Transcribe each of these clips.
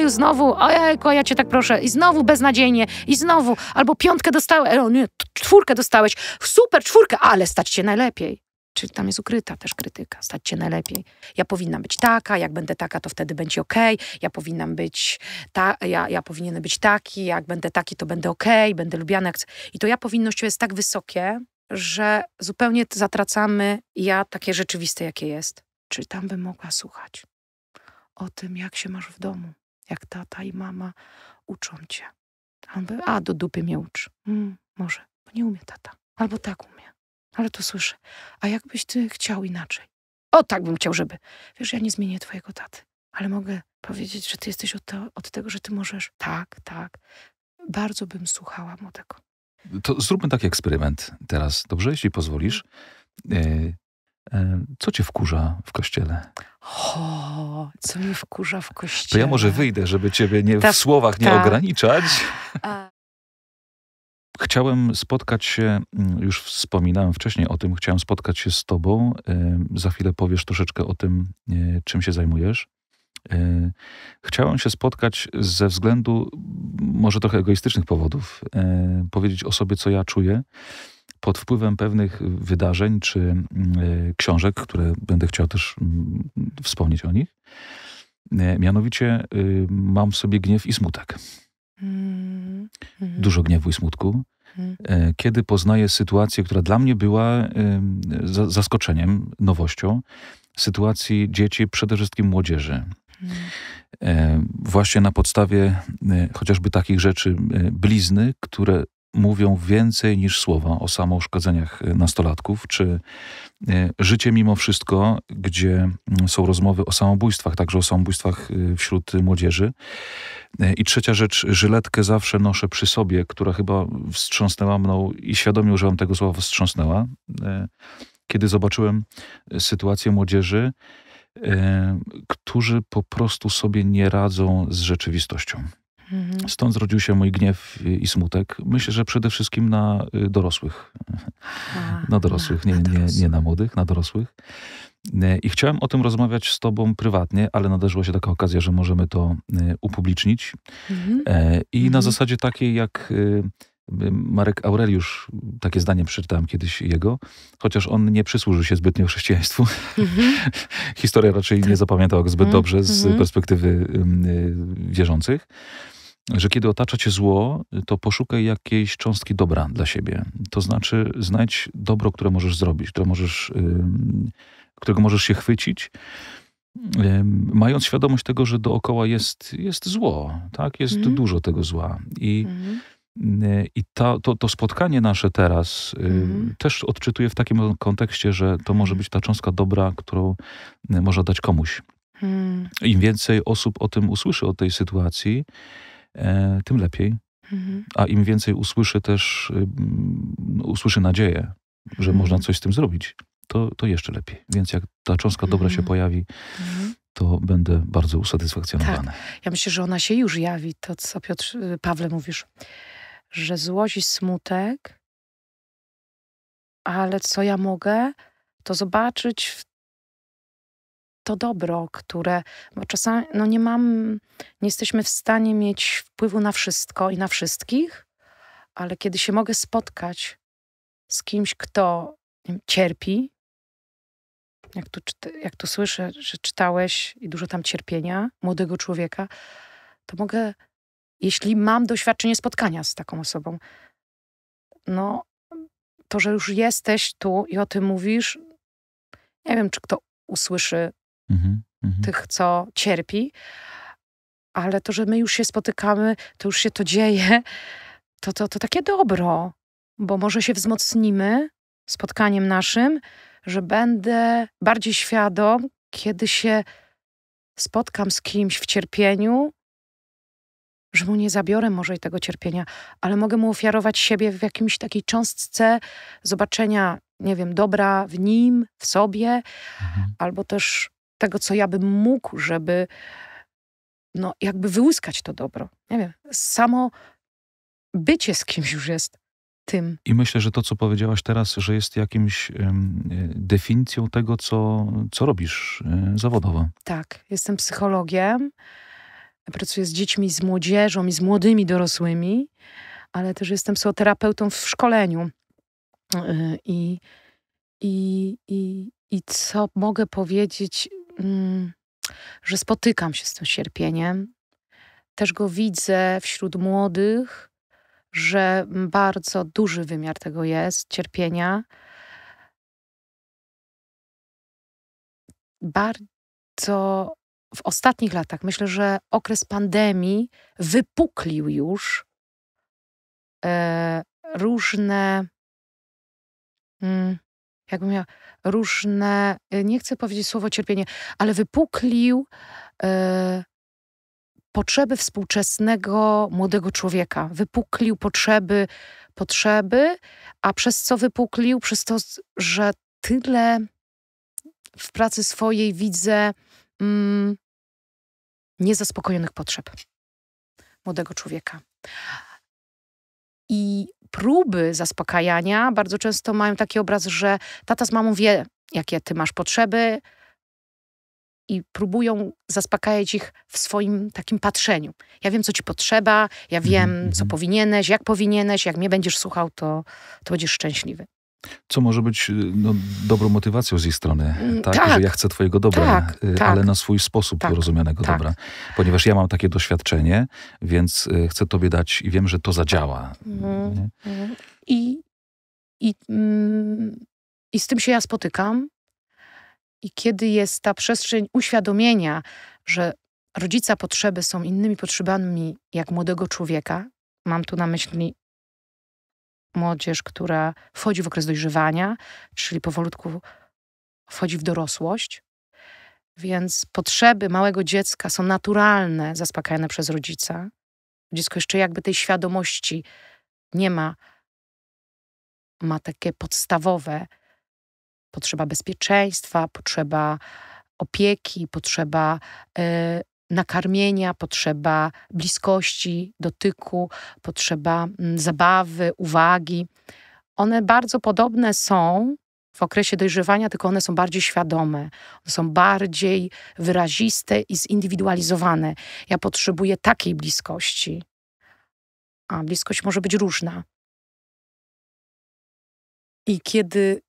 już znowu, ojejku, ja cię tak proszę, i znowu beznadziejnie, i znowu, albo piątkę dostałeś, no nie, czwórkę dostałeś, super, czwórkę, ale stać się najlepiej. Czyli tam jest ukryta też krytyka, stać cię najlepiej. Ja powinna być taka, jak będę taka, to wtedy będzie okej, okay. ja powinnam być, ta, ja, ja powinienem być taki, jak będę taki, to będę okej, okay. będę lubiana. I to ja powinność jest tak wysokie, że zupełnie zatracamy ja takie rzeczywiste, jakie jest. Czy tam bym mogła słuchać? o tym, jak się masz w domu, jak tata i mama uczą cię. A on a do dupy mnie uczy. Mm, może, bo nie umie tata. Albo tak umie. Ale to słyszę. A jakbyś ty chciał inaczej? O, tak bym chciał, żeby. Wiesz, ja nie zmienię twojego taty. Ale mogę powiedzieć, że ty jesteś od, to, od tego, że ty możesz. Tak, tak. Bardzo bym słuchała młodego. To zróbmy taki eksperyment teraz, dobrze? Jeśli pozwolisz. Yy, co cię wkurza w kościele? O, co mnie wkurza w kościele? To ja może wyjdę, żeby ciebie nie, ta, w tak, słowach nie ta. ograniczać. A. Chciałem spotkać się, mm, już wspominałem wcześniej o tym, chciałem spotkać się z tobą. Za chwilę powiesz troszeczkę o tym, e, czym się zajmujesz. E, chciałem się spotkać ze względu może trochę egoistycznych powodów, e, powiedzieć o sobie, co ja czuję pod wpływem pewnych wydarzeń czy mm, e, książek, które będę chciał też mm, wspomnieć o nich. E, mianowicie y, mam w sobie gniew i smutek. Mm-hmm. Mm-hmm. Dużo gniewu i smutku. Mm-hmm. E, kiedy poznaję sytuację, która dla mnie była zaskoczeniem, nowością, sytuacji dzieci, przede wszystkim młodzieży. Właśnie na podstawie chociażby takich rzeczy, blizny, które mówią więcej niż słowa o samouszkodzeniach nastolatków, czy e, Życie mimo wszystko, gdzie mm, są rozmowy o samobójstwach, także o samobójstwach e, wśród młodzieży. E, I trzecia rzecz, żyletkę zawsze noszę przy sobie, która chyba wstrząsnęła mną i świadomie użyłam tego słowa wstrząsnęła, kiedy zobaczyłem sytuację młodzieży, którzy po prostu sobie nie radzą z rzeczywistością. Mhm. Stąd zrodził się mój gniew i smutek. Myślę, że przede wszystkim na y, dorosłych. A, na dorosłych, nie, nie, nie na młodych, na dorosłych. Y, I chciałem o tym rozmawiać z Tobą prywatnie, ale nadarzyła się taka okazja, że możemy to y, upublicznić. Mhm. E, I mhm. na zasadzie takiej, jak Marek Aureliusz, takie zdanie przeczytałem kiedyś jego, chociaż on nie przysłużył się zbytnio chrześcijaństwu. Mhm. Historia raczej nie tak. zapamiętał go zbyt mhm. dobrze z mhm. perspektywy wierzących że kiedy otacza cię zło, to poszukaj jakiejś cząstki dobra dla siebie. To znaczy, znajdź dobro, które możesz zrobić, które możesz, którego możesz się chwycić mając świadomość tego, że dookoła jest, jest zło, tak? Jest mhm. dużo tego zła. I, mhm. y, i to, to spotkanie nasze teraz y, mhm. też odczytuję w takim kontekście, że to może być ta cząstka dobra, którą y, może dać komuś. Hmm. Im więcej osób o tym usłyszy, o tej sytuacji, E, tym lepiej. Mhm. A im więcej usłyszy też, y, mm, usłyszy nadzieję, że mhm. można coś z tym zrobić, to, to jeszcze lepiej. Więc jak ta cząstka dobra się mhm. pojawi, mhm. to będę bardzo usatysfakcjonowany. Tak. Ja myślę, że ona się już jawi, to co Piotr, y, Pawle mówisz, że złość smutek, ale co ja mogę, to zobaczyć w to dobro, które bo czasami no nie mam, nie jesteśmy w stanie mieć wpływu na wszystko i na wszystkich, ale kiedy się mogę spotkać z kimś, kto cierpi, jak tu, jak tu słyszę, że czytałeś i dużo tam cierpienia młodego człowieka, to mogę, jeśli mam doświadczenie spotkania z taką osobą, no to, że już jesteś tu i o tym mówisz, nie wiem, czy kto usłyszy Mhm, mhm. tych, co cierpi, ale to, że my już się spotykamy, to już się to dzieje, to, to, to takie dobro, bo może się wzmocnimy spotkaniem naszym, że będę bardziej świadom, kiedy się spotkam z kimś w cierpieniu, że mu nie zabiorę może i tego cierpienia, ale mogę mu ofiarować siebie w jakimś takiej cząstce zobaczenia, nie wiem, dobra w nim, w sobie, mhm. albo też tego, co ja bym mógł, żeby no, jakby wyłyskać to dobro. Nie wiem, samo bycie z kimś już jest tym. I myślę, że to, co powiedziałaś teraz, że jest jakimś um, definicją tego, co, co robisz um, zawodowo. Tak, jestem psychologiem, pracuję z dziećmi, z młodzieżą i z młodymi dorosłymi, ale też jestem psychoterapeutą w szkoleniu. E, I, i, i, I co mogę powiedzieć Mm, że spotykam się z tym cierpieniem. Też go widzę wśród młodych, że bardzo duży wymiar tego jest cierpienia. Bardzo w ostatnich latach, myślę, że okres pandemii wypuklił już e, różne, mm, jakbym miała, różne, e, nie chcę powiedzieć słowo cierpienie, ale wypuklił e, potrzeby współczesnego młodego człowieka. Wypuklił potrzeby, potrzeby, a przez co wypuklił? Przez to, że tyle w pracy swojej widzę mm, niezaspokojonych potrzeb młodego człowieka. I próby zaspokajania bardzo często mają taki obraz, że tata z mamą wie, jakie ty masz potrzeby i próbują zaspokajać ich w swoim takim patrzeniu. Ja wiem, co ci potrzeba, ja wiem, co mhm, mhm. powinieneś, jak powinieneś, jak mnie będziesz słuchał, to, to będziesz szczęśliwy. Co może być y, no, dobrą motywacją z jej strony, mm, tak, tak że ja chcę twojego dobra, tak, y, tak, ale na swój sposób tak, rozumianego tak. dobra. Ponieważ ja mam takie doświadczenie, więc y, chcę tobie dać i wiem, że to zadziała. Mhm, mhm. I, i, mm, I z tym się ja spotykam. I kiedy jest ta przestrzeń uświadomienia, że rodzica potrzeby są innymi potrzebami jak młodego człowieka, mam tu na myśli młodzież, która wchodzi w okres dojrzewania, czyli powolutku wchodzi w dorosłość. Więc potrzeby małego dziecka są naturalne, zaspokajane przez rodzica. Dziecko jeszcze jakby tej świadomości nie ma. Ma takie podstawowe potrzeba bezpieczeństwa, potrzeba opieki, potrzeba y, nakarmienia, potrzeba bliskości, dotyku, potrzeba mm, zabawy, uwagi. One bardzo podobne są w okresie dojrzewania, tylko one są bardziej świadome, one są bardziej wyraziste i zindywidualizowane. Ja potrzebuję takiej bliskości, a bliskość może być różna. I kiedy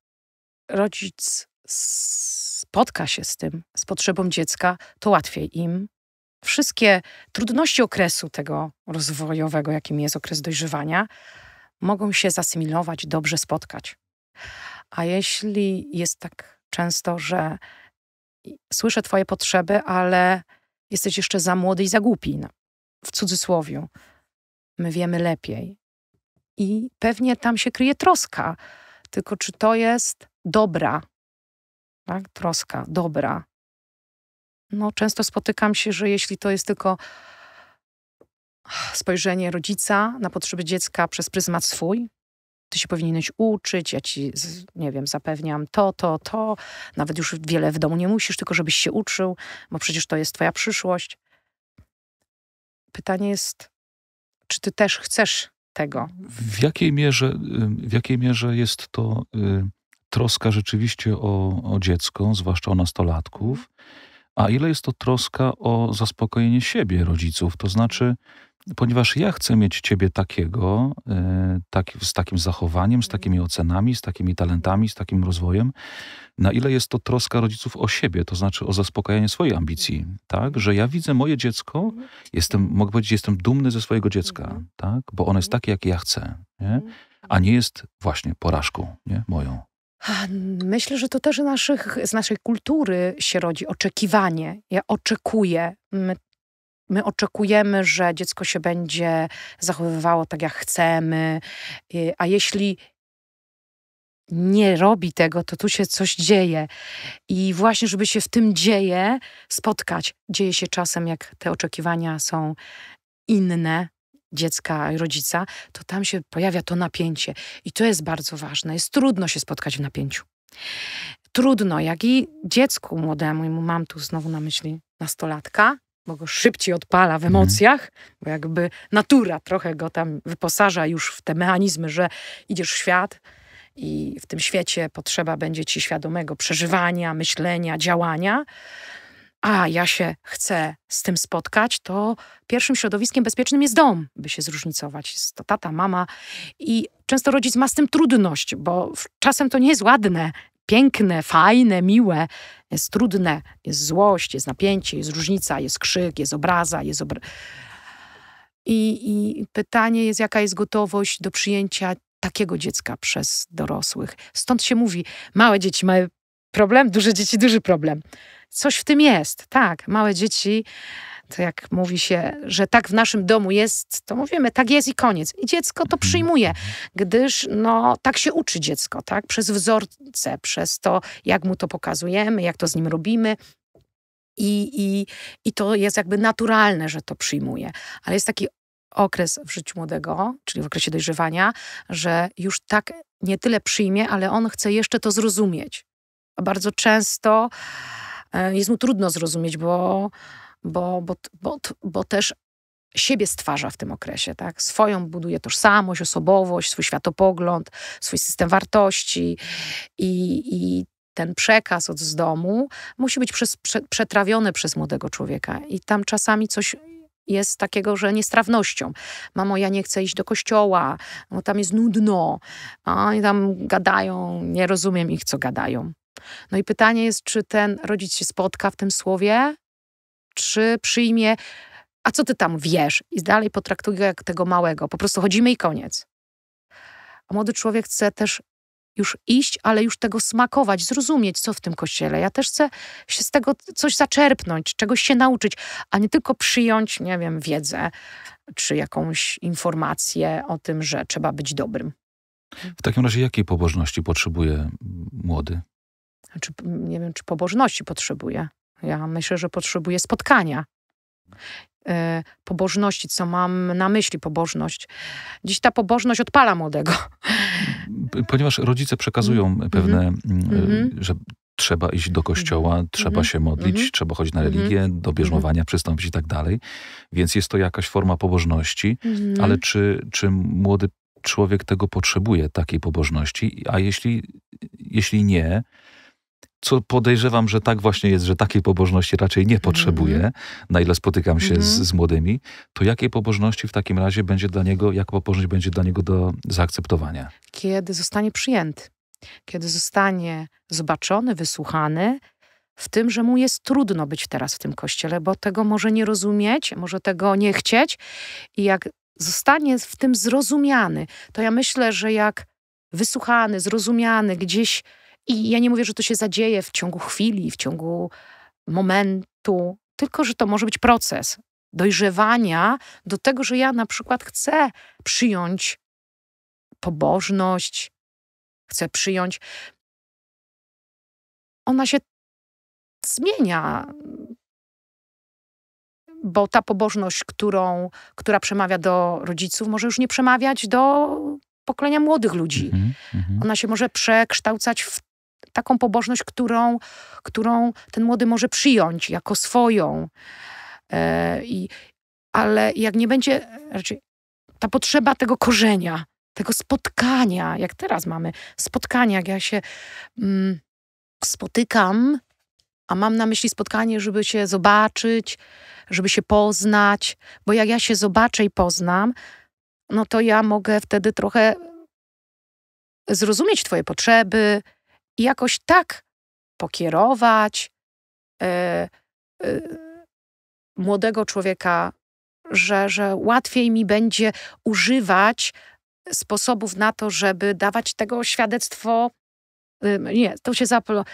rodzic spotka się z tym, z potrzebą dziecka, to łatwiej im wszystkie trudności okresu tego rozwojowego, jakim jest okres dojrzewania, mogą się zasymilować, dobrze spotkać. A jeśli jest tak często, że słyszę Twoje potrzeby, ale jesteś jeszcze za młody i za głupi, no, w cudzysłowie, my wiemy lepiej. I pewnie tam się kryje troska, tylko czy to jest dobra, tak? troska, dobra, no, często spotykam się, że jeśli to jest tylko spojrzenie rodzica na potrzeby dziecka przez pryzmat swój, ty się powinieneś uczyć, ja ci, nie wiem, zapewniam to, to, to, nawet już wiele w domu nie musisz, tylko żebyś się uczył, bo przecież to jest twoja przyszłość. Pytanie jest, czy ty też chcesz tego? W jakiej mierze, w jakiej mierze jest to y, troska rzeczywiście o, o dziecko, zwłaszcza o nastolatków? a ile jest to troska o zaspokojenie siebie, rodziców. To znaczy, ponieważ ja chcę mieć ciebie takiego, e, tak, z takim zachowaniem, z mhm. takimi ocenami, z takimi talentami, z takim rozwojem, na ile jest to troska rodziców o siebie, to znaczy o zaspokajanie swojej ambicji, mhm. tak? Że ja widzę moje dziecko, mhm. jestem, mogę powiedzieć, jestem dumny ze swojego dziecka, tak? Bo ono jest takie, jak ja chcę, nie? A nie jest właśnie porażką, nie? Moją. Myślę, że to też naszych, z naszej kultury się rodzi oczekiwanie. Ja oczekuję. My, my oczekujemy, że dziecko się będzie zachowywało tak, jak chcemy, y, a jeśli nie robi tego, to tu się coś dzieje. I właśnie, żeby się w tym dzieje spotkać, dzieje się czasem, jak te oczekiwania są inne, dziecka, rodzica, to tam się pojawia to napięcie. I to jest bardzo ważne. Jest trudno się spotkać w napięciu. Trudno, jak i dziecku młodemu, i mam tu znowu na myśli nastolatka, bo go szybciej odpala w mhm. emocjach, bo jakby natura trochę go tam wyposaża już w te mechanizmy, że idziesz w świat i w tym świecie potrzeba będzie ci świadomego przeżywania, myślenia, działania a ja się chcę z tym spotkać, to pierwszym środowiskiem bezpiecznym jest dom, by się zróżnicować. Jest to tata, mama. I często rodzic ma z tym trudność, bo czasem to nie jest ładne, piękne, fajne, miłe. Jest trudne, jest złość, jest napięcie, jest różnica, jest krzyk, jest obraza, jest obra... I, I pytanie jest, jaka jest gotowość do przyjęcia takiego dziecka przez dorosłych. Stąd się mówi, małe dzieci mają problem, duże dzieci duży problem. Coś w tym jest, tak. Małe dzieci, to jak mówi się, że tak w naszym domu jest, to mówimy, tak jest i koniec. I dziecko to mhm. przyjmuje, gdyż no, tak się uczy dziecko, tak? Przez wzorce, przez to, jak mu to pokazujemy, jak to z nim robimy. I, i, I to jest jakby naturalne, że to przyjmuje. Ale jest taki okres w życiu młodego, czyli w okresie dojrzewania, że już tak nie tyle przyjmie, ale on chce jeszcze to zrozumieć. A bardzo często E, jest mu trudno zrozumieć, bo, bo, bo, bo, bo też siebie stwarza w tym okresie, tak? Swoją buduje tożsamość, osobowość, swój światopogląd, swój system wartości i, i ten przekaz od z domu musi być przez, prze, przetrawiony przez młodego człowieka. I tam czasami coś jest takiego, że niestrawnością. Mamo, ja nie chcę iść do kościoła, bo tam jest nudno. A oni tam gadają, nie rozumiem ich, co gadają. No i pytanie jest, czy ten rodzic się spotka w tym słowie, czy przyjmie, a co ty tam wiesz? I dalej potraktuj go jak tego małego. Po prostu chodzimy i koniec. A młody człowiek chce też już iść, ale już tego smakować, zrozumieć, co w tym kościele. Ja też chcę się z tego coś zaczerpnąć, czegoś się nauczyć, a nie tylko przyjąć, nie wiem, wiedzę czy jakąś informację o tym, że trzeba być dobrym. W takim razie jakiej pobożności potrzebuje młody? Znaczy, nie wiem, czy pobożności potrzebuje. Ja myślę, że potrzebuje spotkania. Yy, pobożności, co mam na myśli pobożność. Dziś ta pobożność odpala młodego. Ponieważ rodzice przekazują mhm. pewne, mhm. Mm, e, mhm. że trzeba iść do kościoła, trzeba mm. się modlić, mm. trzeba chodzić na religię, do bierzmowania przystąpić i tak dalej. Więc jest to jakaś forma pobożności, ale czy, czy młody człowiek tego potrzebuje, takiej pobożności? A jeśli, jeśli nie, co podejrzewam, że tak właśnie jest, że takiej pobożności raczej nie potrzebuje, mm. na ile spotykam się mm. z, mhm. z, młodymi, to jakiej pobożności w takim razie będzie dla niego, jaka pobożność będzie dla niego do zaakceptowania? Kiedy zostanie przyjęty, kiedy zostanie zobaczony, wysłuchany, w tym, że mu jest trudno być teraz w tym kościele, bo tego może nie rozumieć, może tego nie chcieć i jak zostanie w tym zrozumiany, to ja myślę, że jak wysłuchany, zrozumiany, gdzieś i ja nie mówię, że to się zadzieje w ciągu chwili, w ciągu momentu, tylko że to może być proces dojrzewania do tego, że ja na przykład chcę przyjąć pobożność, chcę przyjąć. Ona się zmienia, bo ta pobożność, którą, która przemawia do rodziców, może już nie przemawiać do pokolenia młodych ludzi. Mm -hmm. Ona się może przekształcać w taką pobożność, którą, którą ten młody może przyjąć jako swoją. E, i, ale jak nie będzie, raczej ta potrzeba tego korzenia, tego spotkania, jak teraz mamy spotkania, jak ja się mm, spotykam, a mam na myśli spotkanie, żeby się zobaczyć, żeby się poznać, bo jak ja się zobaczę i poznam, no to ja mogę wtedy trochę zrozumieć Twoje potrzeby, i jakoś tak pokierować e, e, młodego człowieka, że, że łatwiej mi będzie używać sposobów na to, żeby dawać tego świadectwo. nie, to się zapalo.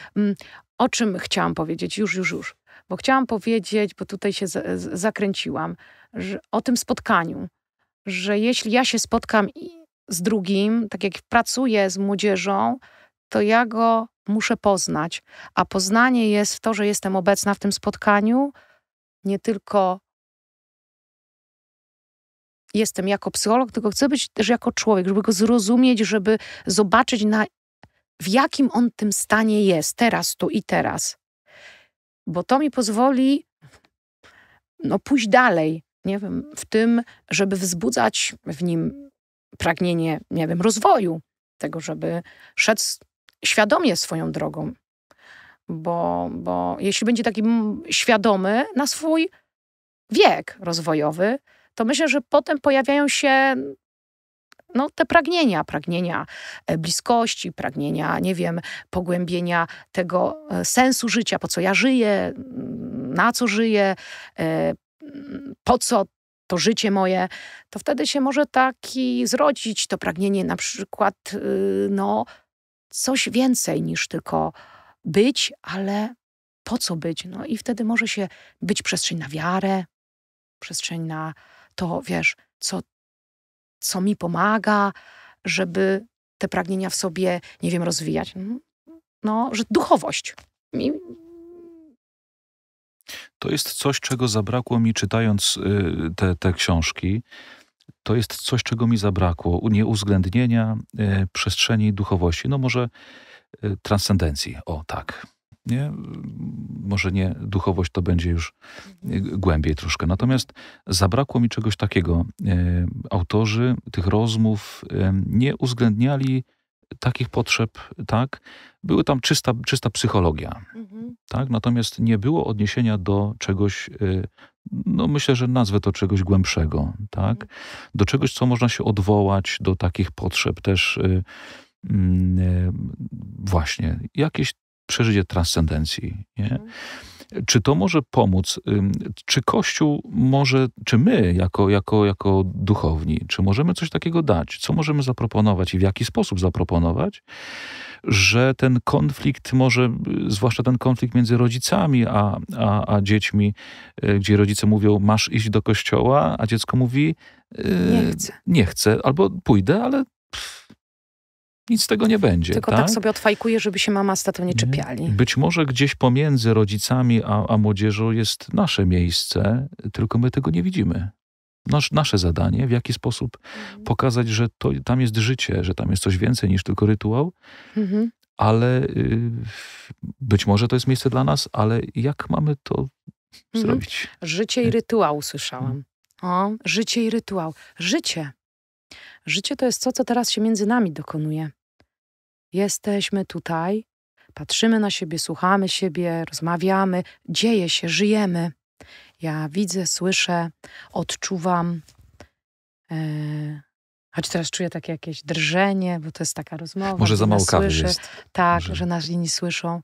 O czym chciałam powiedzieć? Już, już, już. Bo chciałam powiedzieć, bo tutaj się z, z, zakręciłam, że, o tym spotkaniu, że jeśli ja się spotkam z drugim, tak jak pracuję z młodzieżą, to ja go muszę poznać. A poznanie jest w to, że jestem obecna w tym spotkaniu, nie tylko jestem jako psycholog, tylko chcę być też jako człowiek, żeby go zrozumieć, żeby zobaczyć, na, w jakim on tym stanie jest teraz, tu i teraz. Bo to mi pozwoli no, pójść dalej, nie wiem, w tym, żeby wzbudzać w nim pragnienie, nie wiem, rozwoju, tego, żeby szedł świadomie swoją drogą, bo, bo jeśli będzie taki świadomy na swój wiek rozwojowy, to myślę, że potem pojawiają się no, te pragnienia, pragnienia e, bliskości, pragnienia, nie wiem, pogłębienia tego e, sensu życia, po co ja żyję, na co żyję, e, po co to życie moje, to wtedy się może taki zrodzić to pragnienie na przykład, y, no, coś więcej niż tylko być, ale po co być? No i wtedy może się być przestrzeń na wiarę, przestrzeń na to, wiesz, co, co mi pomaga, żeby te pragnienia w sobie, nie wiem, rozwijać. Mm, no, że duchowość. To jest coś, czego zabrakło mi czytając y, te, te książki to jest coś, czego mi zabrakło, nieuwzględnienia y, przestrzeni duchowości, no może y, transcendencji, o tak. Nie? Może nie, duchowość to będzie już mhm. głębiej troszkę. Natomiast zabrakło mi czegoś takiego. E, autorzy tych rozmów nie uwzględniali takich potrzeb, tak? Były tam czysta, czysta psychologia, mhm. tak? Natomiast nie było odniesienia do czegoś no myślę, że nazwę to czegoś głębszego, tak? Do czegoś, co można się odwołać, do takich potrzeb też y, mm, y, właśnie, jakieś przeżycie transcendencji, nie? Mhm. Czy to może pomóc? Y, czy Kościół może, czy my jako, jako, jako duchowni, czy możemy coś takiego dać? Co możemy zaproponować i w jaki sposób zaproponować? że ten konflikt może, zwłaszcza ten konflikt między rodzicami a, a, a dziećmi, e, gdzie rodzice mówią, masz iść do kościoła, a dziecko mówi, e, nie chcę, nie chcę albo pójdę, ale pff, nic z tego nie będzie. Tylko tak? tak, sobie odfajkuje, żeby się mama z tatą nie mhm. czepiali. Być może gdzieś pomiędzy rodzicami a, a młodzieżą jest nasze miejsce, tylko my tego nie widzimy nasz, nasze zadanie, w jaki sposób mhm. pokazać, że to, tam jest życie, że tam jest coś więcej niż tylko rytuał, mhm. ale y, być może to jest miejsce dla nas, ale jak mamy to mhm. zrobić? Życie i y, rytuał słyszałam. Mhm. O, życie i rytuał. Życie. Życie to jest to, co teraz się między nami dokonuje. Jesteśmy tutaj, patrzymy na siebie, słuchamy siebie, rozmawiamy, dzieje się, żyjemy. Ja widzę, słyszę, odczuwam. Yy, choć teraz czuję takie jakieś drżenie, bo to jest taka rozmowa. Może za mało kawy jest. Tak, Może. że nas inni słyszą.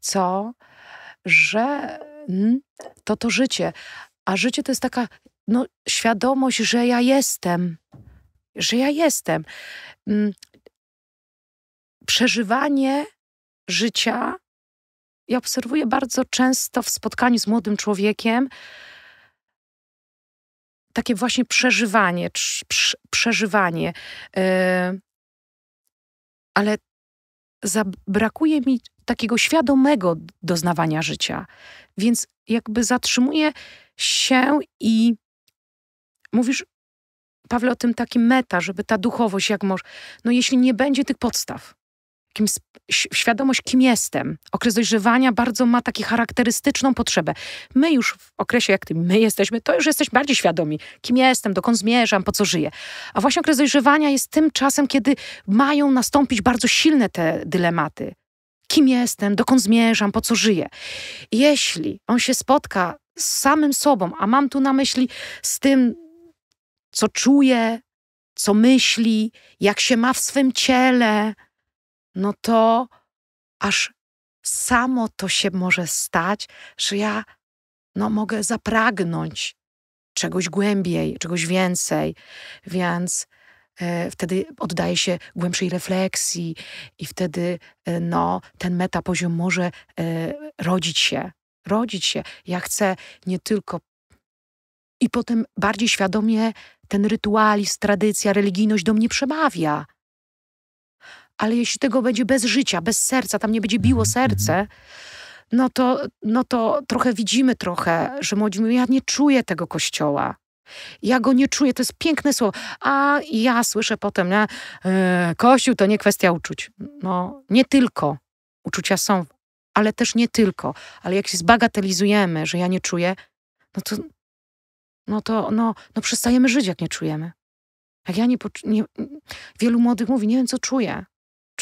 Co? Że mm, to to życie. A życie to jest taka no, świadomość, że ja jestem. Że ja jestem. Mm, przeżywanie życia ja obserwuję bardzo często w spotkaniu z młodym człowiekiem takie właśnie przeżywanie, przeżywanie. Y, ale zabrakuje mi takiego świadomego doznawania życia. Więc jakby zatrzymuję się i mówisz, Pawle, o tym taki meta, żeby ta duchowość jak może. No jeśli nie będzie tych podstaw, kim, świadomość, kim jestem. Okres dojrzewania bardzo ma taką charakterystyczną potrzebę. My już w okresie, jak tym my jesteśmy, to już jesteśmy bardziej świadomi, kim jestem, dokąd zmierzam, po co żyję. A właśnie okres dojrzewania jest tym czasem, kiedy mają nastąpić bardzo silne te dylematy. Kim jestem, dokąd zmierzam, po co żyję. Jeśli on się spotka z samym sobą, a mam tu na myśli z tym, co czuje, co myśli, jak się ma w swym ciele, no to aż samo to się może stać, że ja no, mogę zapragnąć czegoś głębiej, czegoś więcej. Więc e, wtedy oddaję się głębszej refleksji i wtedy e, no, ten metapoziom może e, rodzić się. Rodzić się. Ja chcę nie tylko i potem bardziej świadomie ten rytualizm, tradycja, religijność do mnie przemawia ale jeśli tego będzie bez życia, bez serca, tam nie będzie biło mhm, serce, mhm. no to, no to trochę widzimy trochę, że młodzi mówią, ja nie czuję tego kościoła. Ja go nie czuję, to jest piękne słowo. A ja słyszę potem, nie? E, kościół to nie kwestia uczuć. No, nie tylko. Uczucia są, ale też nie tylko. Ale jak się zbagatelizujemy, że ja nie czuję, no to, no to no, no przestajemy żyć, jak nie czujemy. Jak ja nie, nie Wielu młodych mówi, nie wiem, co czuję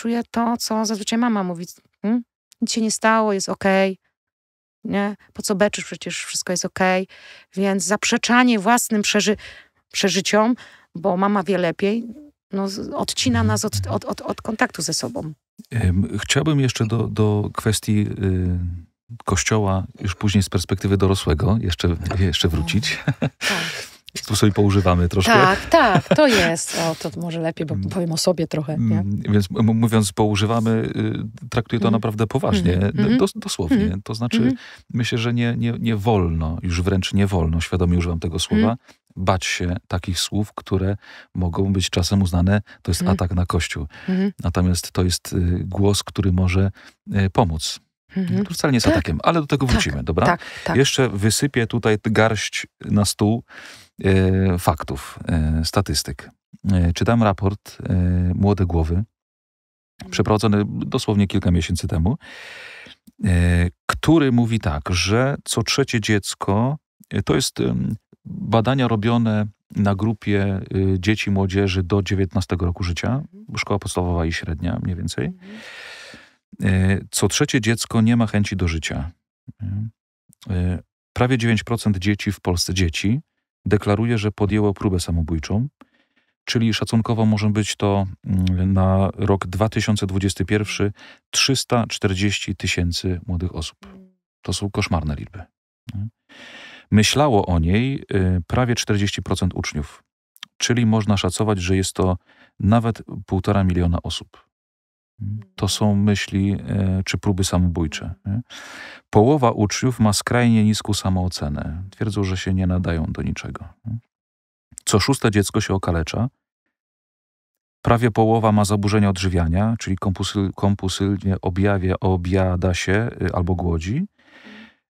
czuję to, co zazwyczaj mama mówi. Hm? Nic się nie stało, jest okej. Okay. Nie? Po co beczysz, przecież wszystko jest okej. Okay. Więc zaprzeczanie własnym przeży przeżyciom, bo mama wie lepiej, no, odcina nas od, od, od, od kontaktu ze sobą. Chciałbym jeszcze do, do kwestii y, kościoła, już później z perspektywy dorosłego, jeszcze, jeszcze wrócić. Tak. Tu sobie poużywamy troszkę. Tak, tak, to jest. O, to może lepiej, bo mm. powiem o sobie trochę. Nie? Mm, więc mówiąc poużywamy, y, traktuję to mm. naprawdę poważnie, mm. mm dos dosłownie. Mm. To znaczy, myślę, że nie, nie, nie wolno, już wręcz nie wolno, świadomie używam tego słowa, bać się takich słów, które mogą być czasem uznane, to jest atak na Kościół. Natomiast to jest y, głos, który może y, pomóc. Mhm. To wcale nie jest tak. atakiem, ale do tego tak. wrócimy, tak, dobra? Tak, tak. Jeszcze wysypię tutaj garść na stół E, faktów, e, statystyk. E, czytam raport Młode Głowy, przeprowadzony dosłownie kilka miesięcy temu, który mówi tak, że co trzecie dziecko to jest badania robione na grupie dzieci młodzieży do 19 roku życia, mhm. szkoła podstawowa i średnia mniej więcej. Mhm. Co trzecie dziecko nie ma chęci do życia. Prawie 9% dzieci w Polsce, dzieci, deklaruje, że podjęło próbę samobójczą, czyli szacunkowo może być to mm, na rok 2021 340 tysięcy młodych osób. To są koszmarne liczby. Myślało o niej y, prawie 40% uczniów, czyli można szacować, że jest to nawet półtora miliona osób. To są myśli e, czy próby samobójcze. Połowa uczniów ma skrajnie niską samoocenę. Twierdzą, że się nie nadają do niczego. Co szóste dziecko się okalecza. Prawie połowa ma zaburzenia odżywiania, czyli kompulsy, kompulsywnie objawia, objada się y, albo głodzi.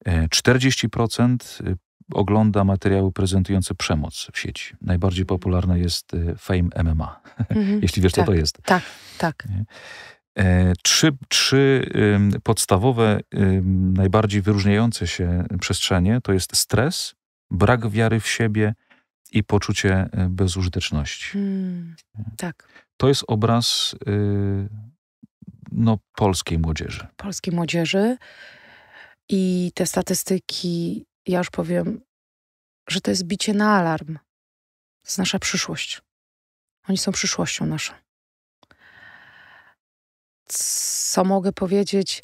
40% e, y, ogląda materiały prezentujące przemoc w sieci. Najbardziej popularne jest y, Fame MMA, mm -hmm. jeśli wiesz, tak, co to jest. Tak, tak. Trzy, trzy podstawowe, najbardziej wyróżniające się przestrzenie to jest stres, brak wiary w siebie i poczucie y, bezużyteczności. Hmm, tak. To jest obraz y, no, polskiej młodzieży. Polskiej młodzieży. I te statystyki, ja już powiem, że to jest bicie na alarm. To jest nasza przyszłość. Oni są przyszłością naszą co mogę powiedzieć,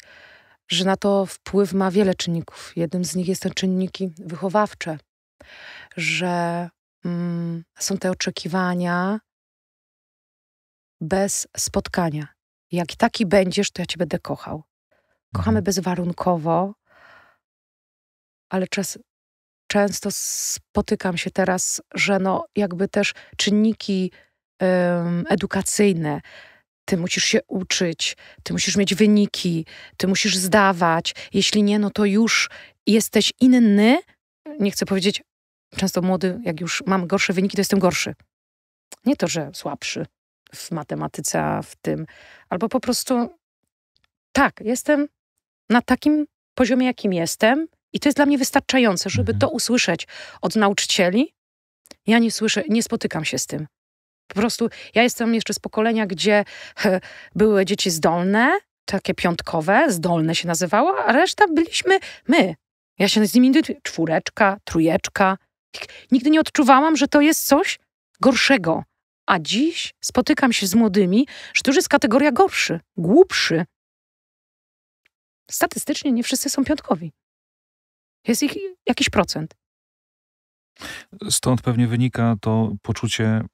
że na to wpływ ma wiele czynników. Jednym z nich jest ten czynniki wychowawcze, że mm, są te oczekiwania bez spotkania. Jak taki będziesz, to ja cię będę kochał. Kochamy mhm. bezwarunkowo, ale czas, często spotykam się teraz, że no jakby też czynniki edukacyjne, ty musisz się uczyć, ty musisz mieć wyniki, ty musisz zdawać. Jeśli nie, no to już jesteś inny. Nie chcę powiedzieć, często młody, jak już mam gorsze wyniki, to jestem gorszy. Nie to, że słabszy w matematyce, w tym, albo po prostu tak, jestem na takim poziomie, jakim jestem, i to jest dla mnie wystarczające, żeby mhm. to usłyszeć od nauczycieli. Ja nie słyszę, nie spotykam się z tym. Po prostu ja jestem jeszcze z pokolenia, gdzie były dzieci zdolne, takie piątkowe, zdolne się nazywało, a reszta byliśmy my. Ja się z nimi czwóreczka, trójeczka. Nigdy nie odczuwałam, że to jest coś gorszego. A dziś spotykam się z młodymi, że to już jest kategoria gorszy, głupszy. Statystycznie nie wszyscy są piątkowi. Jest ich jakiś procent. Stąd pewnie wynika to poczucie y,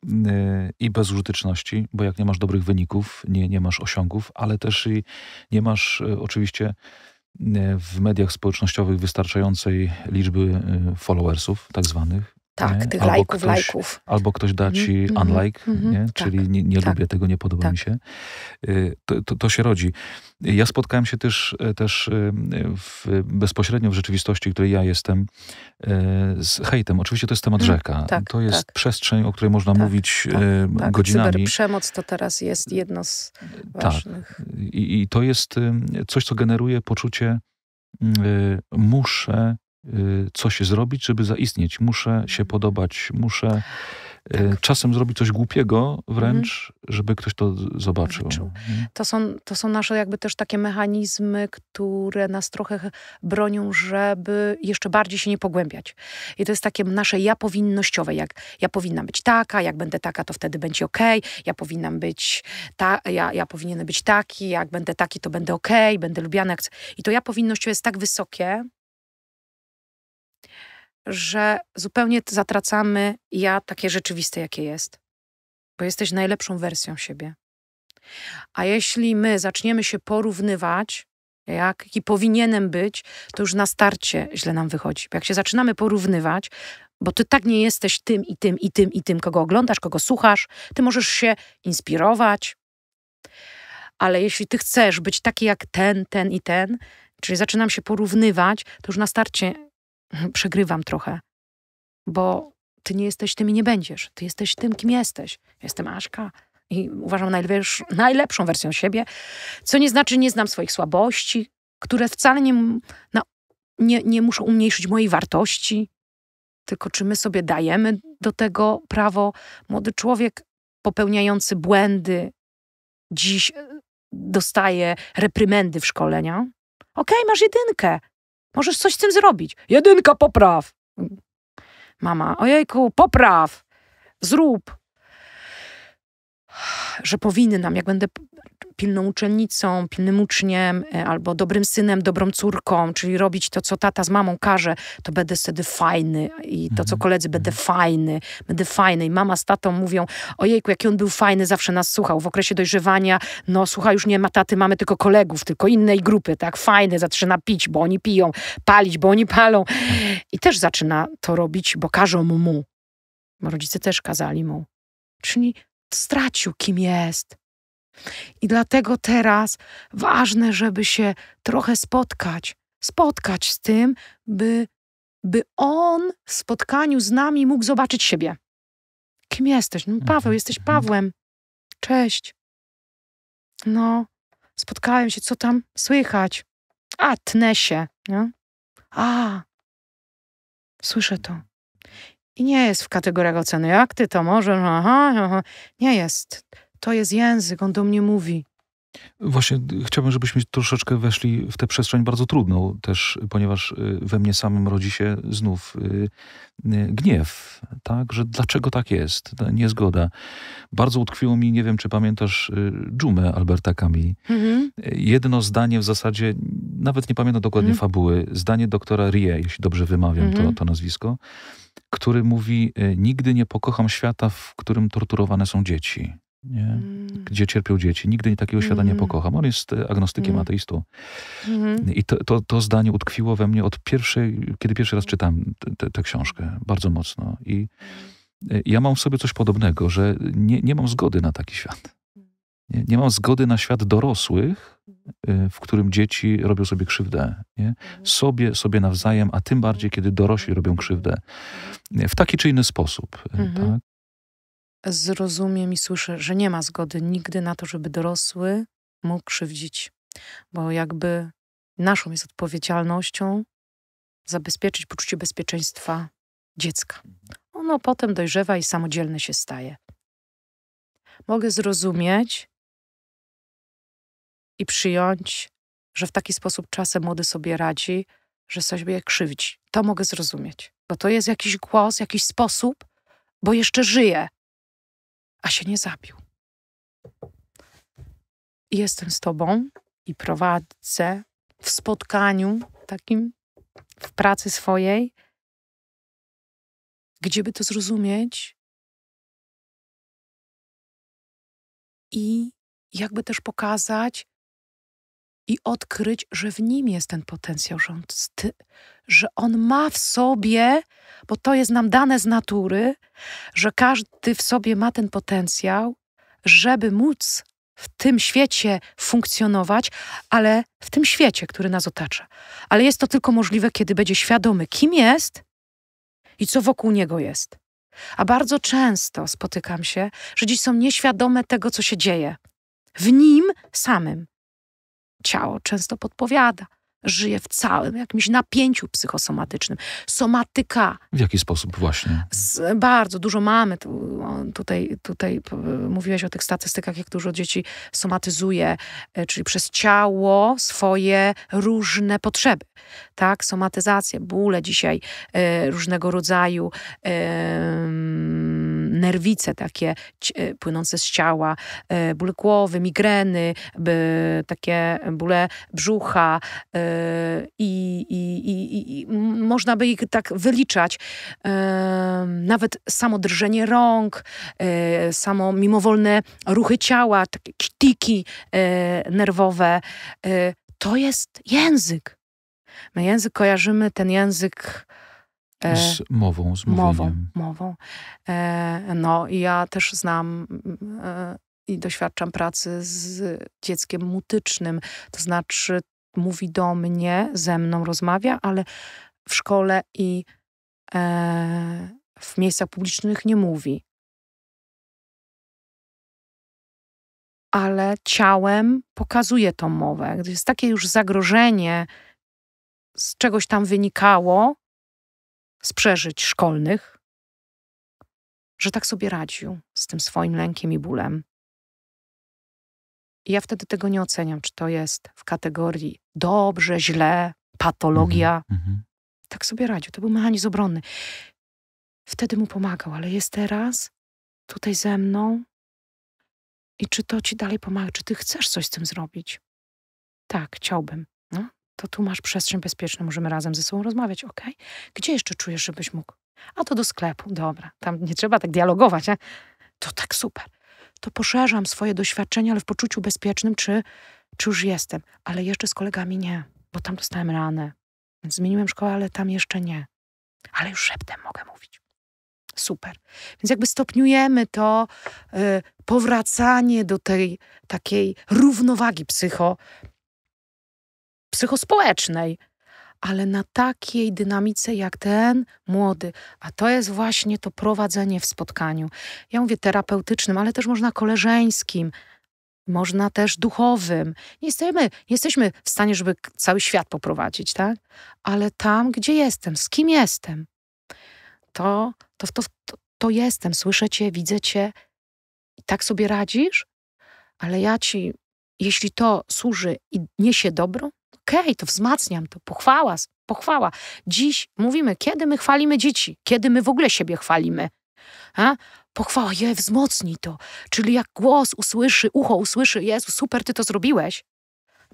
i bezużyteczności, bo jak nie masz dobrych wyników, nie, nie masz osiągów, ale też i nie masz y, oczywiście y, w mediach społecznościowych wystarczającej liczby followersów, tak zwanych, tak, nie? tych albo lajków, ktoś, lajków. Albo ktoś da ci mhm, mhm, unlike, mm-hmm, nie? Mhm. czyli tak, nie, nie tak, lubię tego, nie podoba tak. mi się. Y, to, to, to, się rodzi. Ja spotkałem się też, e, też y, w, bezpośrednio w rzeczywistości, w której ja jestem, e, z hejtem. Oczywiście to jest temat rzeka. Tak, to jest tak. przestrzeń, o której można mówić e, tak, godzinami. Cyberprzemoc to teraz jest jedno z ważnych. I, I to jest y, coś, co generuje poczucie muszę Y, co się zrobić, żeby zaistnieć. Muszę się podobać, muszę y, tak. czasem zrobić coś głupiego wręcz, mhm. żeby ktoś to zobaczył. Mhm. To są, to są nasze jakby też takie mechanizmy, które nas trochę bronią, żeby jeszcze bardziej się nie pogłębiać. I to jest takie nasze ja powinnościowe, jak ja powinna być taka, jak będę taka, to wtedy będzie okej, okay. ja powinnam być, ta, ja, ja powinienem być taki, jak będę taki, to będę okej, okay. będę lubiana. I to ja powinnościowe jest tak wysokie, że zupełnie zatracamy ja takie rzeczywiste, jakie jest, bo jesteś najlepszą wersją siebie. A jeśli my zaczniemy się porównywać, jaki powinienem być, to już na starcie źle nam wychodzi. Jak się zaczynamy porównywać, bo ty tak nie jesteś tym i tym i tym i tym, kogo oglądasz, kogo słuchasz, ty możesz się inspirować. Ale jeśli ty chcesz być taki jak ten, ten i ten, czyli zaczynam się porównywać, to już na starcie przegrywam trochę, bo ty nie jesteś tym i nie będziesz. Ty jesteś tym, kim jesteś. Jestem Aszka i uważam najlepsz, najlepszą wersją siebie, co nie znaczy, nie znam swoich słabości, które wcale nie, no, nie, nie muszą umniejszyć mojej wartości, tylko czy my sobie dajemy do tego prawo. Młody człowiek popełniający błędy dziś e, dostaje reprymendy w szkolenia. Okej, okay, masz jedynkę. Możesz coś z tym zrobić. Jedynka, popraw. Mama, ojejku, popraw. Zrób. Że powinnam, jak będę pilną uczennicą, pilnym uczniem, e, albo dobrym synem, dobrą córką, czyli robić to, co tata z mamą każe, to będę wtedy fajny i to, co mhm. koledzy, będę mhm. fajny, będę fajny. I mama z tatą mówią, ojejku, jaki on był fajny, zawsze nas słuchał. W okresie dojrzewania, no słuchaj, już nie ma taty, mamy tylko kolegów, tylko innej grupy, tak, fajny, zaczyna pić, bo oni piją, palić, bo oni palą. I też zaczyna to robić, bo każą mu. Rodzice też kazali mu. Czyli stracił, kim jest. I dlatego teraz ważne, żeby się trochę spotkać, spotkać z tym, by, by on w spotkaniu z nami mógł zobaczyć siebie. Kim jesteś? No, Paweł, mhm. jesteś Pawłem. Cześć. No, spotkałem się, co tam słychać? A, tnę się. Nie? A, słyszę to. I nie jest w kategoriach oceny, jak ty to możesz, aha, aha. nie jest. To jest język, on do mnie mówi. Właśnie chciałbym, żebyśmy troszeczkę weszli w tę przestrzeń bardzo trudną też, ponieważ y, we mnie samym rodzi się znów y, y, gniew, tak, że dlaczego tak jest, ta niezgoda. Bardzo utkwiło mi, nie wiem czy pamiętasz, Dżumę Alberta Kami. Mhm. Jedno zdanie w zasadzie, nawet nie pamiętam dokładnie mhm. fabuły, zdanie doktora Rie, jeśli dobrze wymawiam mhm. to, to nazwisko, który mówi, nigdy nie pokocham świata, w którym torturowane są dzieci nie, mm. gdzie cierpią dzieci. Nigdy takiego świata nie mm. pokocham. On jest e, agnostykiem, mm. ateistą. Mhm. I to, to, to, zdanie utkwiło we mnie od pierwszej, kiedy pierwszy raz czytałem tę książkę, bardzo mocno. I e, ja mam w sobie coś podobnego, że nie, nie mam zgody na taki świat. Nie, nie mam zgody na świat dorosłych, e, w którym dzieci robią sobie krzywdę. Nie? Mhm. Sobie, sobie nawzajem, a tym bardziej, mhm. kiedy dorośli robią krzywdę. W taki czy inny sposób. Tak? zrozumiem i słyszę, że nie ma zgody nigdy na to, żeby dorosły mógł krzywdzić, bo jakby naszą jest odpowiedzialnością zabezpieczyć poczucie bezpieczeństwa dziecka. Ono potem dojrzewa i samodzielne się staje. Mogę zrozumieć i przyjąć, że w taki sposób czasem młody sobie radzi, że sobie krzywdzi. To mogę zrozumieć, bo to jest jakiś głos, jakiś sposób, bo jeszcze żyje, a się nie zabił. Jestem z Tobą i prowadzę w spotkaniu takim, w pracy swojej, gdzieby to zrozumieć i jakby też pokazać i odkryć, że w nim jest ten potencjał że rząd, że on ma w sobie, bo to jest nam dane z natury, że każdy w sobie ma ten potencjał, żeby móc w tym świecie funkcjonować, ale w tym świecie, który nas otacza. Ale jest to tylko możliwe, kiedy będzie świadomy, kim jest i co wokół niego jest. A bardzo często spotykam się, że dziś są nieświadome tego, co się dzieje w nim samym. Ciało często podpowiada żyje w całym jakimś napięciu psychosomatycznym. Somatyka. W jaki sposób właśnie? Z, bardzo dużo mamy. Tu, tutaj, tutaj mówiłeś o tych statystykach, jak dużo dzieci somatyzuje, e, czyli przez ciało swoje różne potrzeby. Tak, somatyzacje bóle dzisiaj y, różnego rodzaju. Y, nerwice takie e, płynące z ciała, e, ból głowy, migreny, takie bóle brzucha e, i, i, i, i można by ich tak wyliczać. Nawet samo drżenie rąk, samo mimowolne ruchy ciała, takie tiki nerwowe. To jest język. My język kojarzymy, ten język E, z mową, z mówieniem. mową. mową. E, no i ja też znam e, i doświadczam pracy z dzieckiem mutycznym, to znaczy mówi do mnie, ze mną rozmawia, ale w szkole i w miejscach publicznych nie mówi. Ale ciałem pokazuje tą mowę. Gdy jest takie już zagrożenie, z czegoś tam wynikało, z przeżyć szkolnych, że tak sobie radził z tym swoim lękiem i bólem. I ja wtedy tego nie oceniam, czy to jest w kategorii dobrze, źle, patologia. Mm -hmm. Tak sobie radził, to był mechanizm obronny. Wtedy mu pomagał, ale jest teraz tutaj ze mną. I czy to ci dalej pomaga? Czy ty chcesz coś z tym zrobić? Tak, chciałbym to tu masz przestrzeń bezpieczną, możemy razem ze sobą rozmawiać, ok? Gdzie jeszcze czujesz, żebyś mógł? A to do sklepu, dobra, tam nie trzeba tak dialogować, nie? to tak super. To poszerzam swoje doświadczenie, ale w poczuciu bezpiecznym, czy, czy już jestem. Ale jeszcze z kolegami nie, bo tam dostałem ranę. Więc zmieniłem szkołę, ale tam jeszcze nie. Ale już szeptem mogę mówić. Super. Więc jakby stopniujemy to y, powracanie do tej takiej równowagi psycho, psychospołecznej, ale na takiej dynamice jak ten młody. A to jest właśnie to prowadzenie w spotkaniu. Ja mówię terapeutycznym, ale też można koleżeńskim. Można też duchowym. Nie jesteśmy, nie jesteśmy w stanie, żeby cały świat poprowadzić, tak? Ale tam, gdzie jestem, z kim jestem, to, to, to, to, to jestem. Słyszę cię, widzę cię. I tak sobie radzisz, ale ja ci, jeśli to służy i niesie dobro, okej, okay, to wzmacniam, to pochwała, pochwała. Dziś mówimy, kiedy my chwalimy dzieci, kiedy my w ogóle siebie chwalimy. A? Pochwała, je, wzmocnij to. Czyli jak głos usłyszy, ucho usłyszy, Jezu, super, ty to zrobiłeś.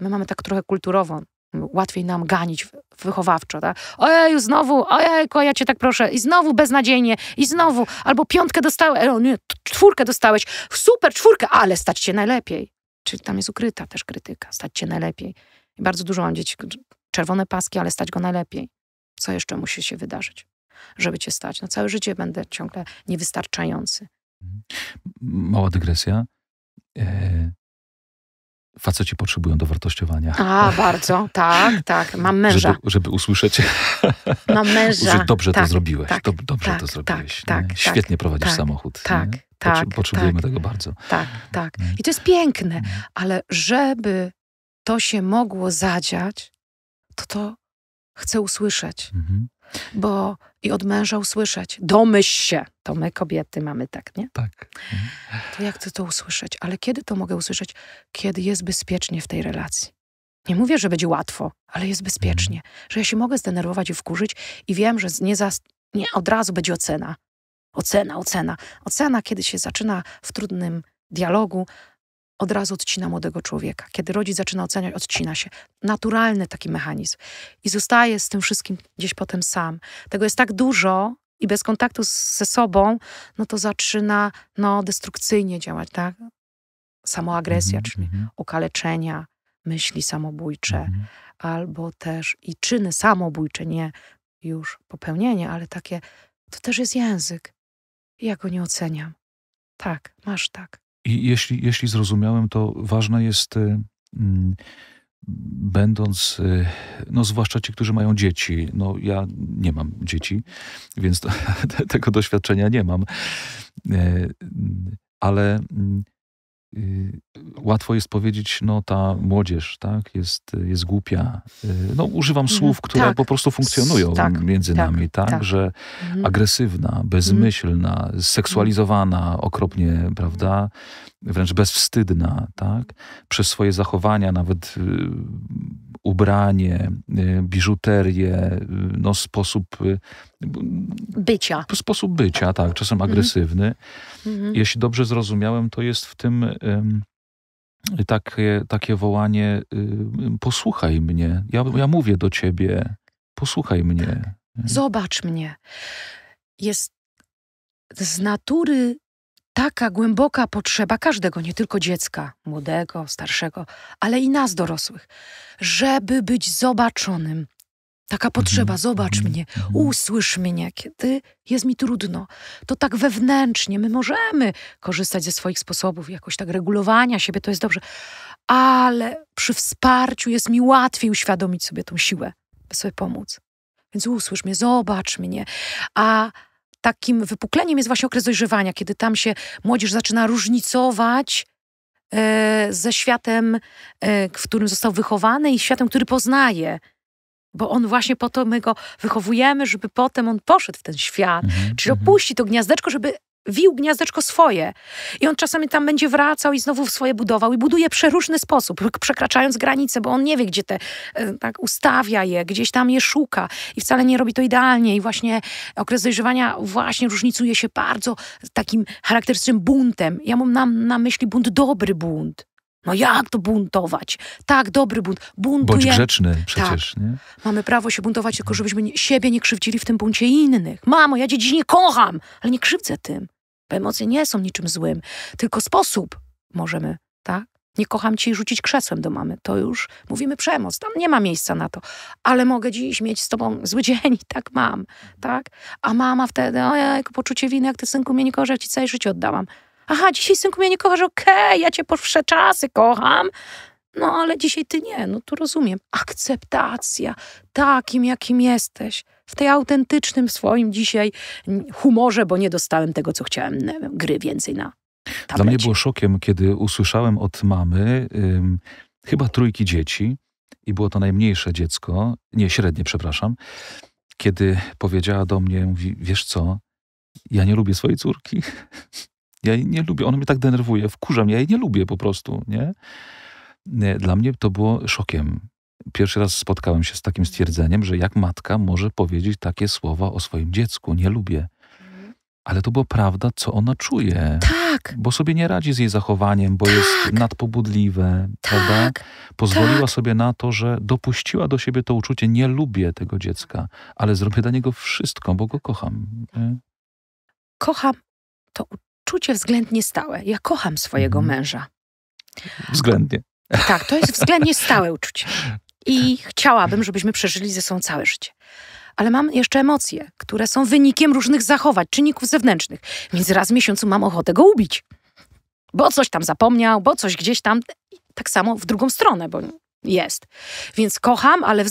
My mamy tak trochę kulturową. Łatwiej nam ganić wychowawczo, tak? Ojej, znowu, ojejku, ja cię tak proszę. I znowu beznadziejnie, i znowu. Albo piątkę dostałeś, e, o nie, czwórkę dostałeś. Super, czwórkę, ale stać cię najlepiej. Czyli tam jest ukryta też krytyka, stać cię najlepiej. I bardzo dużo mam dzieci, czerwone paski, ale stać go najlepiej. Co jeszcze musi się wydarzyć, żeby cię stać? Na no, całe życie będę ciągle niewystarczający. Mała dygresja. E faceci potrzebują dowartościowania. A, bardzo, tak, tak. Mam męża. Żeby, żeby usłyszeć, Mam męża. że dobrze tak, to zrobiłeś, tak, Dob dobrze tak, to tak, zrobiłeś. Świetnie prowadzisz samochód. Tak, nie? tak. tak, tak potrzebujemy tego bardzo. Tak, tak. Mm. I to jest piękne, mm. ale żeby to się mogło zadziać, to to chcę usłyszeć. Mhm. Bo i od męża usłyszeć, domyśl się, to my kobiety mamy tak, nie? Tak. Mhm. To ja chcę to usłyszeć, ale kiedy to mogę usłyszeć? Kiedy jest bezpiecznie w tej relacji. Nie mówię, że będzie łatwo, ale jest bezpiecznie, mhm. że ja się mogę zdenerwować i wkurzyć i wiem, że nie, za, nie od razu będzie ocena. Ocena, ocena. Ocena, kiedy się zaczyna w trudnym dialogu, od razu odcina młodego człowieka. Kiedy rodzic zaczyna oceniać, odcina się. Naturalny taki mechanizm. I zostaje z tym wszystkim gdzieś potem sam. Tego jest tak dużo i bez kontaktu z, ze sobą, no to zaczyna no, destrukcyjnie działać, tak? Samoagresja, mm-hmm. czyli mhm. okaleczenia, myśli samobójcze, mm-hmm. albo też i czyny samobójcze, nie już popełnienie, ale takie, to też jest język. Ja go nie oceniam. Tak, masz tak. I jeśli, jeśli zrozumiałem, to ważne jest, y, mm, będąc, y, no zwłaszcza ci, którzy mają dzieci, no ja nie mam dzieci, więc to, tego doświadczenia nie mam, e, mm, ale mm, Y, łatwo jest powiedzieć, no ta młodzież tak, jest, jest głupia. Y, no, używam mhm. słów, które tak. po prostu funkcjonują tak, między tak, nami, tak, tak. że mhm. agresywna, mhm. bezmyślna, seksualizowana mhm. okropnie, prawda, wręcz bezwstydna, tak, przez swoje zachowania nawet y, ubranie, y, biżuterię, y, no, sposób y, bycia. Sposób bycia, tak, czasem mhm. agresywny. Mhm. Jeśli dobrze zrozumiałem, to jest w tym takie, takie wołanie: posłuchaj mnie, ja, ja mówię do ciebie, posłuchaj mnie. Tak. Zobacz mnie. Jest z natury taka głęboka potrzeba każdego, nie tylko dziecka, młodego, starszego, ale i nas dorosłych, żeby być zobaczonym. Taka potrzeba, mhm. zobacz mhm. mnie, mhm. usłysz mnie, kiedy jest mi trudno. To tak wewnętrznie, my możemy korzystać ze swoich sposobów, jakoś tak regulowania siebie, to jest dobrze, ale przy wsparciu jest mi łatwiej uświadomić sobie tą siłę, by sobie pomóc. Więc usłysz mnie, zobacz mnie, a takim wypukleniem jest właśnie okres dojrzewania, kiedy tam się młodzież zaczyna różnicować e, ze światem, e, w którym został wychowany i światem, który poznaje. Bo on właśnie po to my go wychowujemy, żeby potem on poszedł w ten świat, mhm. czyli mhm. opuści to gniazdeczko, żeby wił gniazdeczko swoje. I on czasami tam będzie wracał i znowu swoje budował i buduje przeróżny sposób, przekraczając granice, bo on nie wie, gdzie te, e, tak, ustawia je, gdzieś tam je szuka i wcale nie robi to idealnie i właśnie okres dojrzewania właśnie różnicuje się bardzo takim charakterystycznym buntem. Ja mam na, na myśli bunt, dobry bunt. No jak to buntować? Tak, dobry bunt. bunt Bądź grzeczny przecież, tak. nie? Mamy prawo się buntować, tylko żebyśmy siebie nie krzywdzili w tym buncie innych. Mamo, ja dziedzinie kocham, ale nie krzywdzę tym. Emocje nie są niczym złym, tylko sposób możemy, tak? Nie kocham cię i rzucić krzesłem do mamy. To już mówimy przemoc, tam nie ma miejsca na to. Ale mogę dziś mieć z tobą zły dzień i tak mam, tak? A mama wtedy, ojej, poczucie winy, jak ty synku mnie nie kochasz, ja ci całe życie oddałam. Aha, dzisiaj synku mnie nie kochasz, okej, okay, ja cię po wsze czasy kocham. No ale dzisiaj ty nie, no to rozumiem. Akceptacja takim, jakim jesteś w tej autentycznym swoim dzisiaj humorze, bo nie dostałem tego, co chciałem, e, gry więcej na tablecie. Dla mnie było szokiem, kiedy usłyszałem od mamy ym, chyba trójki dzieci i było to najmniejsze dziecko, nie, średnie, przepraszam, kiedy powiedziała do mnie, mówi, wiesz co, ja nie lubię swojej córki. Ja jej nie lubię, ona mnie tak denerwuje, wkurza mnie, ja jej nie lubię po prostu, nie? E, dla mnie to było szokiem. Pierwszy raz spotkałem się z takim mhm. stwierdzeniem, że jak matka może powiedzieć takie słowa o swoim dziecku, nie lubię. Mhm. Ale to była prawda, co ona czuje. Tak. Bo sobie nie radzi z jej zachowaniem, bo tak. jest nadpobudliwe, tak. prawda? Pozwoliła tak. sobie na to, że dopuściła do siebie to uczucie, nie lubię tego dziecka, ale zrobię dla niego wszystko, bo go kocham. Kocham to uczucie względnie stałe. Ja kocham swojego mhm. męża. Względnie. Tak, to jest względnie stałe uczucie. i chciałabym, żebyśmy przeżyli ze sobą całe życie. Ale mam jeszcze emocje, które są wynikiem różnych zachowań, czynników zewnętrznych, więc raz w miesiącu mam ochotę go ubić. Bo coś tam zapomniał, bo coś gdzieś tam. Tak samo w drugą stronę, bo jest. Więc kocham, ale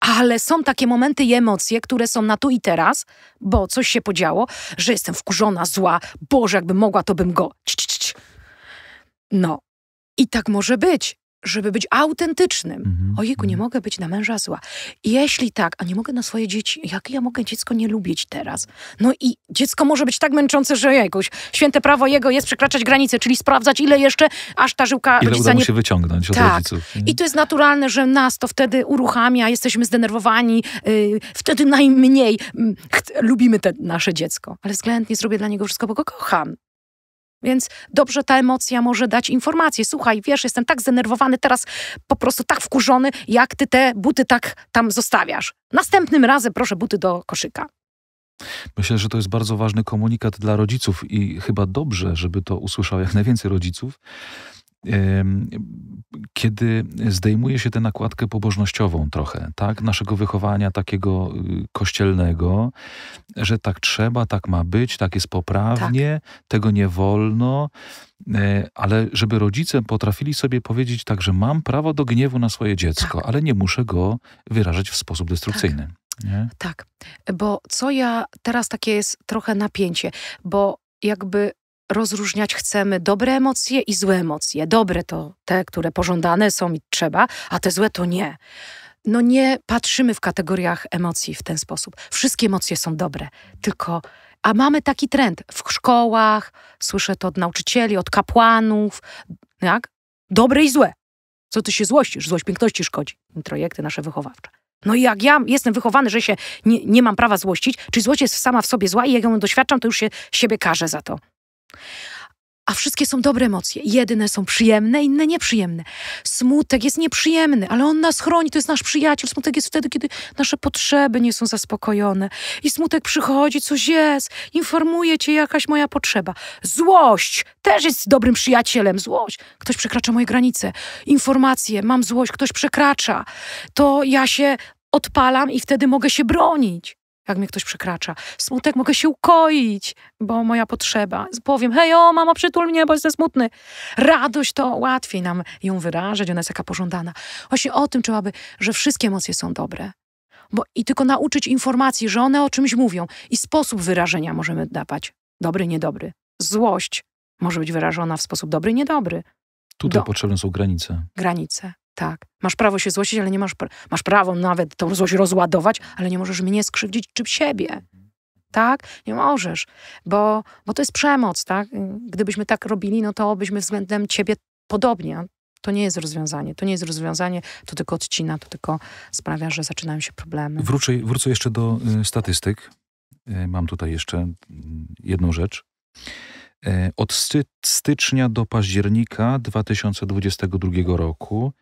ale są takie momenty i emocje, które są na tu i teraz, bo coś się podziało, że jestem wkurzona, zła, Boże, jakbym mogła, to bym go. No. I tak może być żeby być autentycznym. Mhm. Ojejku, nie mhm. mogę być na męża zła. Jeśli tak, a nie mogę na swoje dzieci, jak ja mogę dziecko nie lubić teraz? No i dziecko może być tak męczące, że jakoś święte prawo jego jest przekraczać granice, czyli sprawdzać ile jeszcze, aż ta żyłka ile rodzica uda mu nie... się wyciągnąć od tak. rodziców. Nie? I to jest naturalne, że nas to wtedy uruchamia, jesteśmy zdenerwowani, yy, wtedy najmniej yy, lubimy te nasze dziecko. Ale względnie zrobię dla niego wszystko, bo go kocham. Więc dobrze ta emocja może dać informację. Słuchaj, wiesz, jestem tak zdenerwowany, teraz po prostu tak wkurzony, jak ty te buty tak tam zostawiasz. Następnym razem proszę buty do koszyka. Myślę, że to jest bardzo ważny komunikat dla rodziców i chyba dobrze, żeby to usłyszał jak najwięcej rodziców, kiedy zdejmuje się tę nakładkę pobożnościową trochę, tak? Naszego wychowania takiego y, kościelnego, że tak trzeba, tak ma być, tak jest poprawnie, tak. tego nie wolno, e, ale żeby rodzice potrafili sobie powiedzieć tak, że mam prawo do gniewu na swoje dziecko, tak. ale nie muszę go wyrażać w sposób destrukcyjny. Tak. Nie? tak, bo co ja teraz takie jest trochę napięcie, bo jakby rozróżniać chcemy dobre emocje i złe emocje. Dobre to te, które pożądane są i trzeba, a te złe to nie. No nie patrzymy w kategoriach emocji w ten sposób. Wszystkie emocje są dobre, tylko a mamy taki trend w szkołach, słyszę to od nauczycieli, od kapłanów, jak? Dobre i złe. Co ty się złościsz? Złość piękności szkodzi. Projekty nasze wychowawcze. No i jak ja jestem wychowany, że się nie, nie mam prawa złościć, czyli złość jest sama w sobie zła i jak ją doświadczam, to już się siebie karzę za to a wszystkie są dobre emocje. Jedne są przyjemne, inne nieprzyjemne. Smutek jest nieprzyjemny, ale on nas chroni, to jest nasz przyjaciel. Smutek jest wtedy, kiedy nasze potrzeby nie są zaspokojone. I smutek przychodzi, coś jest, informuje cię jakaś moja potrzeba. Złość też jest dobrym przyjacielem. Złość. Ktoś przekracza moje granice. Informacje, mam złość, ktoś przekracza. To ja się odpalam i wtedy mogę się bronić jak mnie ktoś przekracza. Smutek mogę się ukoić, bo moja potrzeba. Powiem, hej, o, mama, przytul mnie, bo jestem smutny. Radość to łatwiej nam ją wyrażać, ona jest taka pożądana. Właśnie o tym trzeba by, że wszystkie emocje są dobre. Bo i tylko nauczyć informacji, że one o czymś mówią i sposób wyrażenia możemy dawać. Dobry, niedobry. Złość może być wyrażona w sposób dobry, niedobry. Tutaj Do. potrzebne są granice. Granice. Tak. Masz prawo się złościć, ale nie masz, pra masz prawo nawet tą złość rozładować, ale nie możesz mnie skrzywdzić czy siebie. Tak? Nie możesz, bo, bo to jest przemoc, tak? Gdybyśmy tak robili, no to byśmy względem ciebie podobnie. To nie jest rozwiązanie. To nie jest rozwiązanie, to tylko odcina, to tylko sprawia, że zaczynają się problemy. Wrócę, wrócę jeszcze do y, statystyk. Y, mam tutaj jeszcze y, jedną rzecz. E, od stycznia do października 2022 roku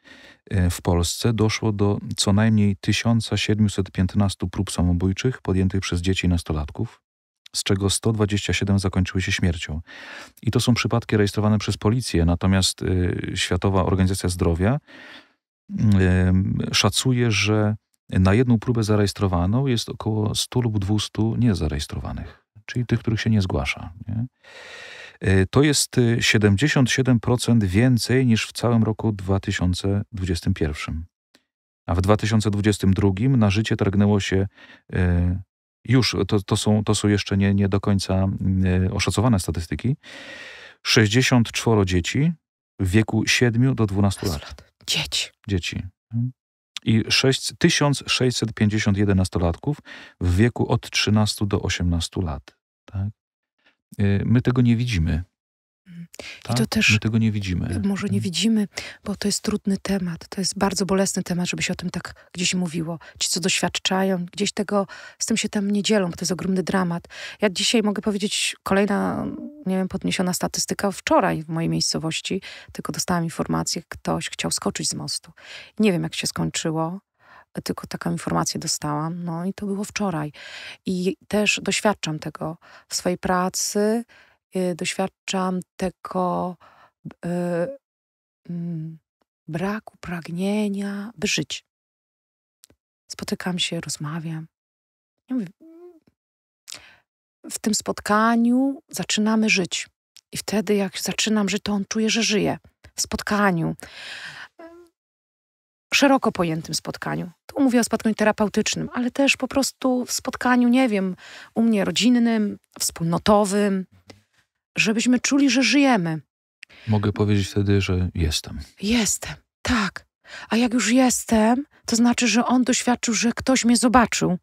e, w Polsce doszło do co najmniej 1715 prób samobójczych podjętych przez dzieci i nastolatków, z czego 127 zakończyły się śmiercią. I to są przypadki rejestrowane przez policję, natomiast e, Światowa Organizacja Zdrowia szacuje, że na jedną próbę zarejestrowaną jest około 100 lub 200 niezarejestrowanych czyli tych, których się nie zgłasza. Nie? E, to jest 77% e, więcej niż w całym roku 2021. A w 2022 na życie targnęło się e, już, to, to, są, to są jeszcze nie, nie do końca oszacowane statystyki, 64 dzieci w wieku 7 do 12 lat. Dzieci. Dzieci. I 6, 1651 nastolatków w wieku od 13 do 18 lat. Tak? Y, my tego nie widzimy. Mhm. Tak? I to też. My tego nie widzimy. Y, może nie mhm. widzimy, bo to jest trudny temat. To jest bardzo bolesny temat, żeby się o tym tak gdzieś mówiło. Ci, co doświadczają, gdzieś tego, z tym się tam nie dzielą, bo to jest ogromny dramat. Ja dzisiaj mogę powiedzieć, kolejna, nie wiem, podniesiona statystyka wczoraj w mojej miejscowości, tylko dostałam informację, ktoś chciał skoczyć z mostu. Nie wiem, jak się skończyło tylko taką informację dostałam, no i to było wczoraj. I też doświadczam tego w swojej pracy, y, doświadczam tego yy, braku pragnienia, by żyć. Spotykam się, rozmawiam. Ja mówię, w tym spotkaniu zaczynamy żyć. I wtedy, jak zaczynam żyć, to on czuje, że żyje w spotkaniu szeroko pojętym spotkaniu. Tu mówię o spotkaniu terapeutycznym, ale też po prostu w spotkaniu, nie wiem, u mnie rodzinnym, wspólnotowym, żebyśmy czuli, że żyjemy. Mogę powiedzieć wtedy, że jestem. Jestem, tak. A jak już jestem, to znaczy, że on doświadczył, że ktoś mnie zobaczył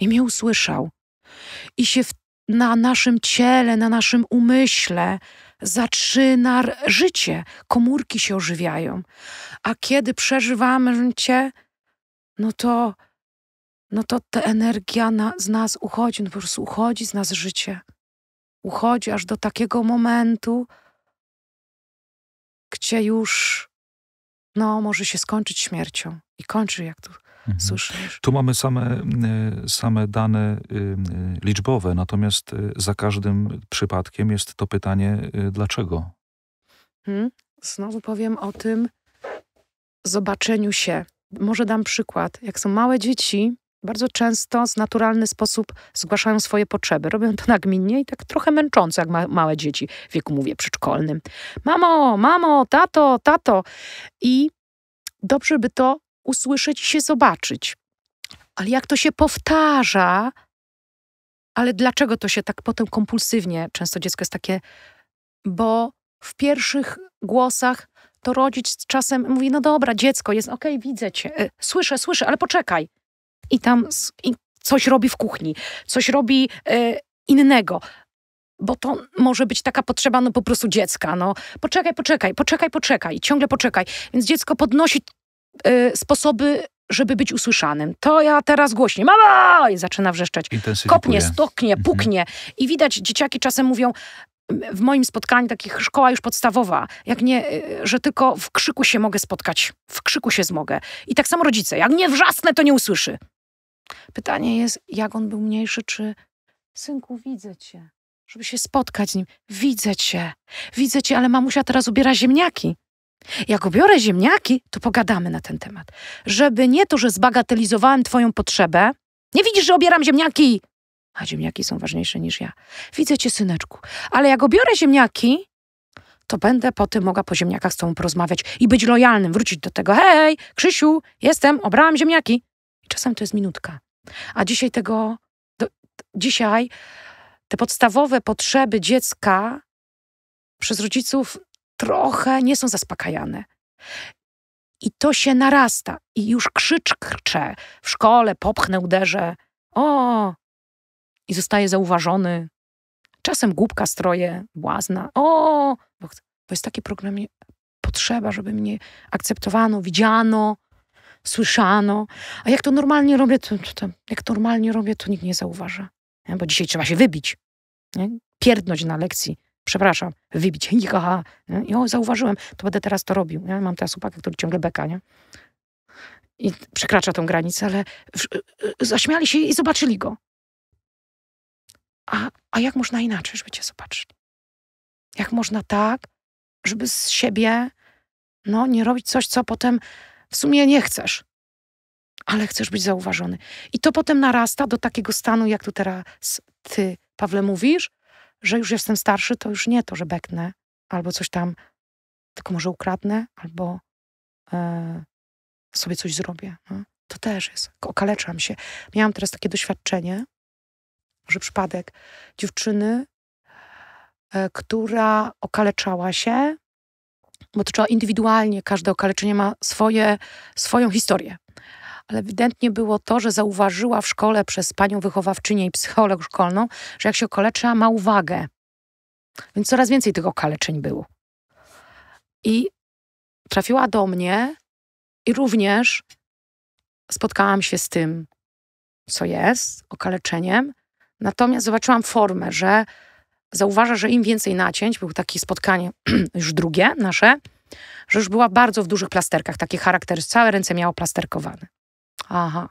i mnie usłyszał. I się w, na naszym ciele, na naszym umyśle, zaczyna życie, komórki się ożywiają. A kiedy przeżywamy cię, no to, no to ta energia na, z nas uchodzi, no po prostu uchodzi z nas życie. Uchodzi aż do takiego momentu, gdzie już no, może się skończyć śmiercią. I kończy, jak tu Mhm. Tu mamy same, y, same dane y, y, liczbowe, natomiast za każdym przypadkiem jest to pytanie, dlaczego? Hmm? Znowu powiem o tym zobaczeniu się. Może dam przykład. Jak są małe dzieci, bardzo często w naturalny sposób zgłaszają swoje potrzeby. Robią to nagminnie i tak trochę męcząco, jak ma małe dzieci w wieku, mówię, przedszkolnym. Mamo, mamo, tato, tato. I dobrze by to usłyszeć i się zobaczyć. Ale jak to się powtarza, ale dlaczego to się tak potem kompulsywnie, często dziecko jest takie, bo w pierwszych głosach to rodzic czasem mówi, no dobra, dziecko jest, okej, okay, widzę cię, e, słyszę, słyszę, ale poczekaj. I tam i coś robi w kuchni, coś robi y, innego, bo to może być taka potrzeba no po prostu dziecka, no poczekaj, poczekaj, poczekaj, poczekaj, ciągle poczekaj. Więc dziecko podnosi Y, sposoby, żeby być usłyszanym. To ja teraz głośniej, mama! I zaczyna wrzeszczeć. Kopnie, stoknie, mhm. puknie. Mhm. I widać, dzieciaki czasem mówią, w moim spotkaniu, takich szkoła już podstawowa, jak nie, y, że tylko w krzyku się mogę spotkać, w krzyku się zmogę. I tak samo rodzice, jak nie wrzasnę, to nie usłyszy. Pytanie jest, jak on był mniejszy, czy synku, widzę cię, żeby się spotkać z nim. Widzę cię, widzę cię, ale mamusia teraz ubiera ziemniaki. Jak ubiorę ziemniaki, to pogadamy na ten temat. Żeby nie to, że zbagatelizowałem twoją potrzebę. Nie widzisz, że obieram ziemniaki! A ziemniaki są ważniejsze niż ja. Widzę cię, syneczku. Ale jak obiorę ziemniaki, to będę potem mogła po ziemniakach z tobą porozmawiać i być lojalnym, wrócić do tego. Hej, Krzysiu, jestem, obrałam ziemniaki. I czasem to jest minutka. A dzisiaj tego, do, dzisiaj te podstawowe potrzeby dziecka przez rodziców trochę nie są zaspokajane. I to się narasta. I już krzycz krcze W szkole popchnę, uderzę. O! I zostaje zauważony. Czasem głupka stroje, błazna. O! Bo, jest takie programie potrzeba, żeby mnie akceptowano, widziano, słyszano. A jak to normalnie robię, to, to, to jak normalnie robię, to nikt nie zauważa. Nie? Bo dzisiaj trzeba się wybić. Nie? Pierdnąć na lekcji przepraszam, wybić, Nika. I o, zauważyłem, to będę teraz to robił. Nie? Mam teraz chłopaka, który ciągle beka, nie? I przekracza tą granicę, ale y, y, zaśmiali się i zobaczyli go. A, a jak można inaczej, żeby cię zobaczyli? Jak można tak, żeby z siebie no, nie robić coś, co potem w sumie nie chcesz, ale chcesz być zauważony. I to potem narasta do takiego stanu, jak tu teraz ty, Pawle, mówisz, że już jestem starszy, to już nie to, że beknę albo coś tam, tylko może ukradnę albo e, sobie coś zrobię. No? To też jest, okaleczam się. Miałam teraz takie doświadczenie, że przypadek dziewczyny, e, która okaleczała się, bo to trzeba indywidualnie, każde okaleczenie ma swoje, swoją historię ale ewidentnie było to, że zauważyła w szkole przez panią wychowawczynię i psycholog szkolną, że jak się okaleczyła, ma uwagę. Więc coraz więcej tych okaleczeń było. I trafiła do mnie i również spotkałam się z tym, co jest, okaleczeniem. Natomiast zobaczyłam formę, że zauważa, że im więcej nacięć, było takie spotkanie już drugie nasze, że już była bardzo w dużych plasterkach, takie charaktery, całe ręce miało plasterkowane. Aha.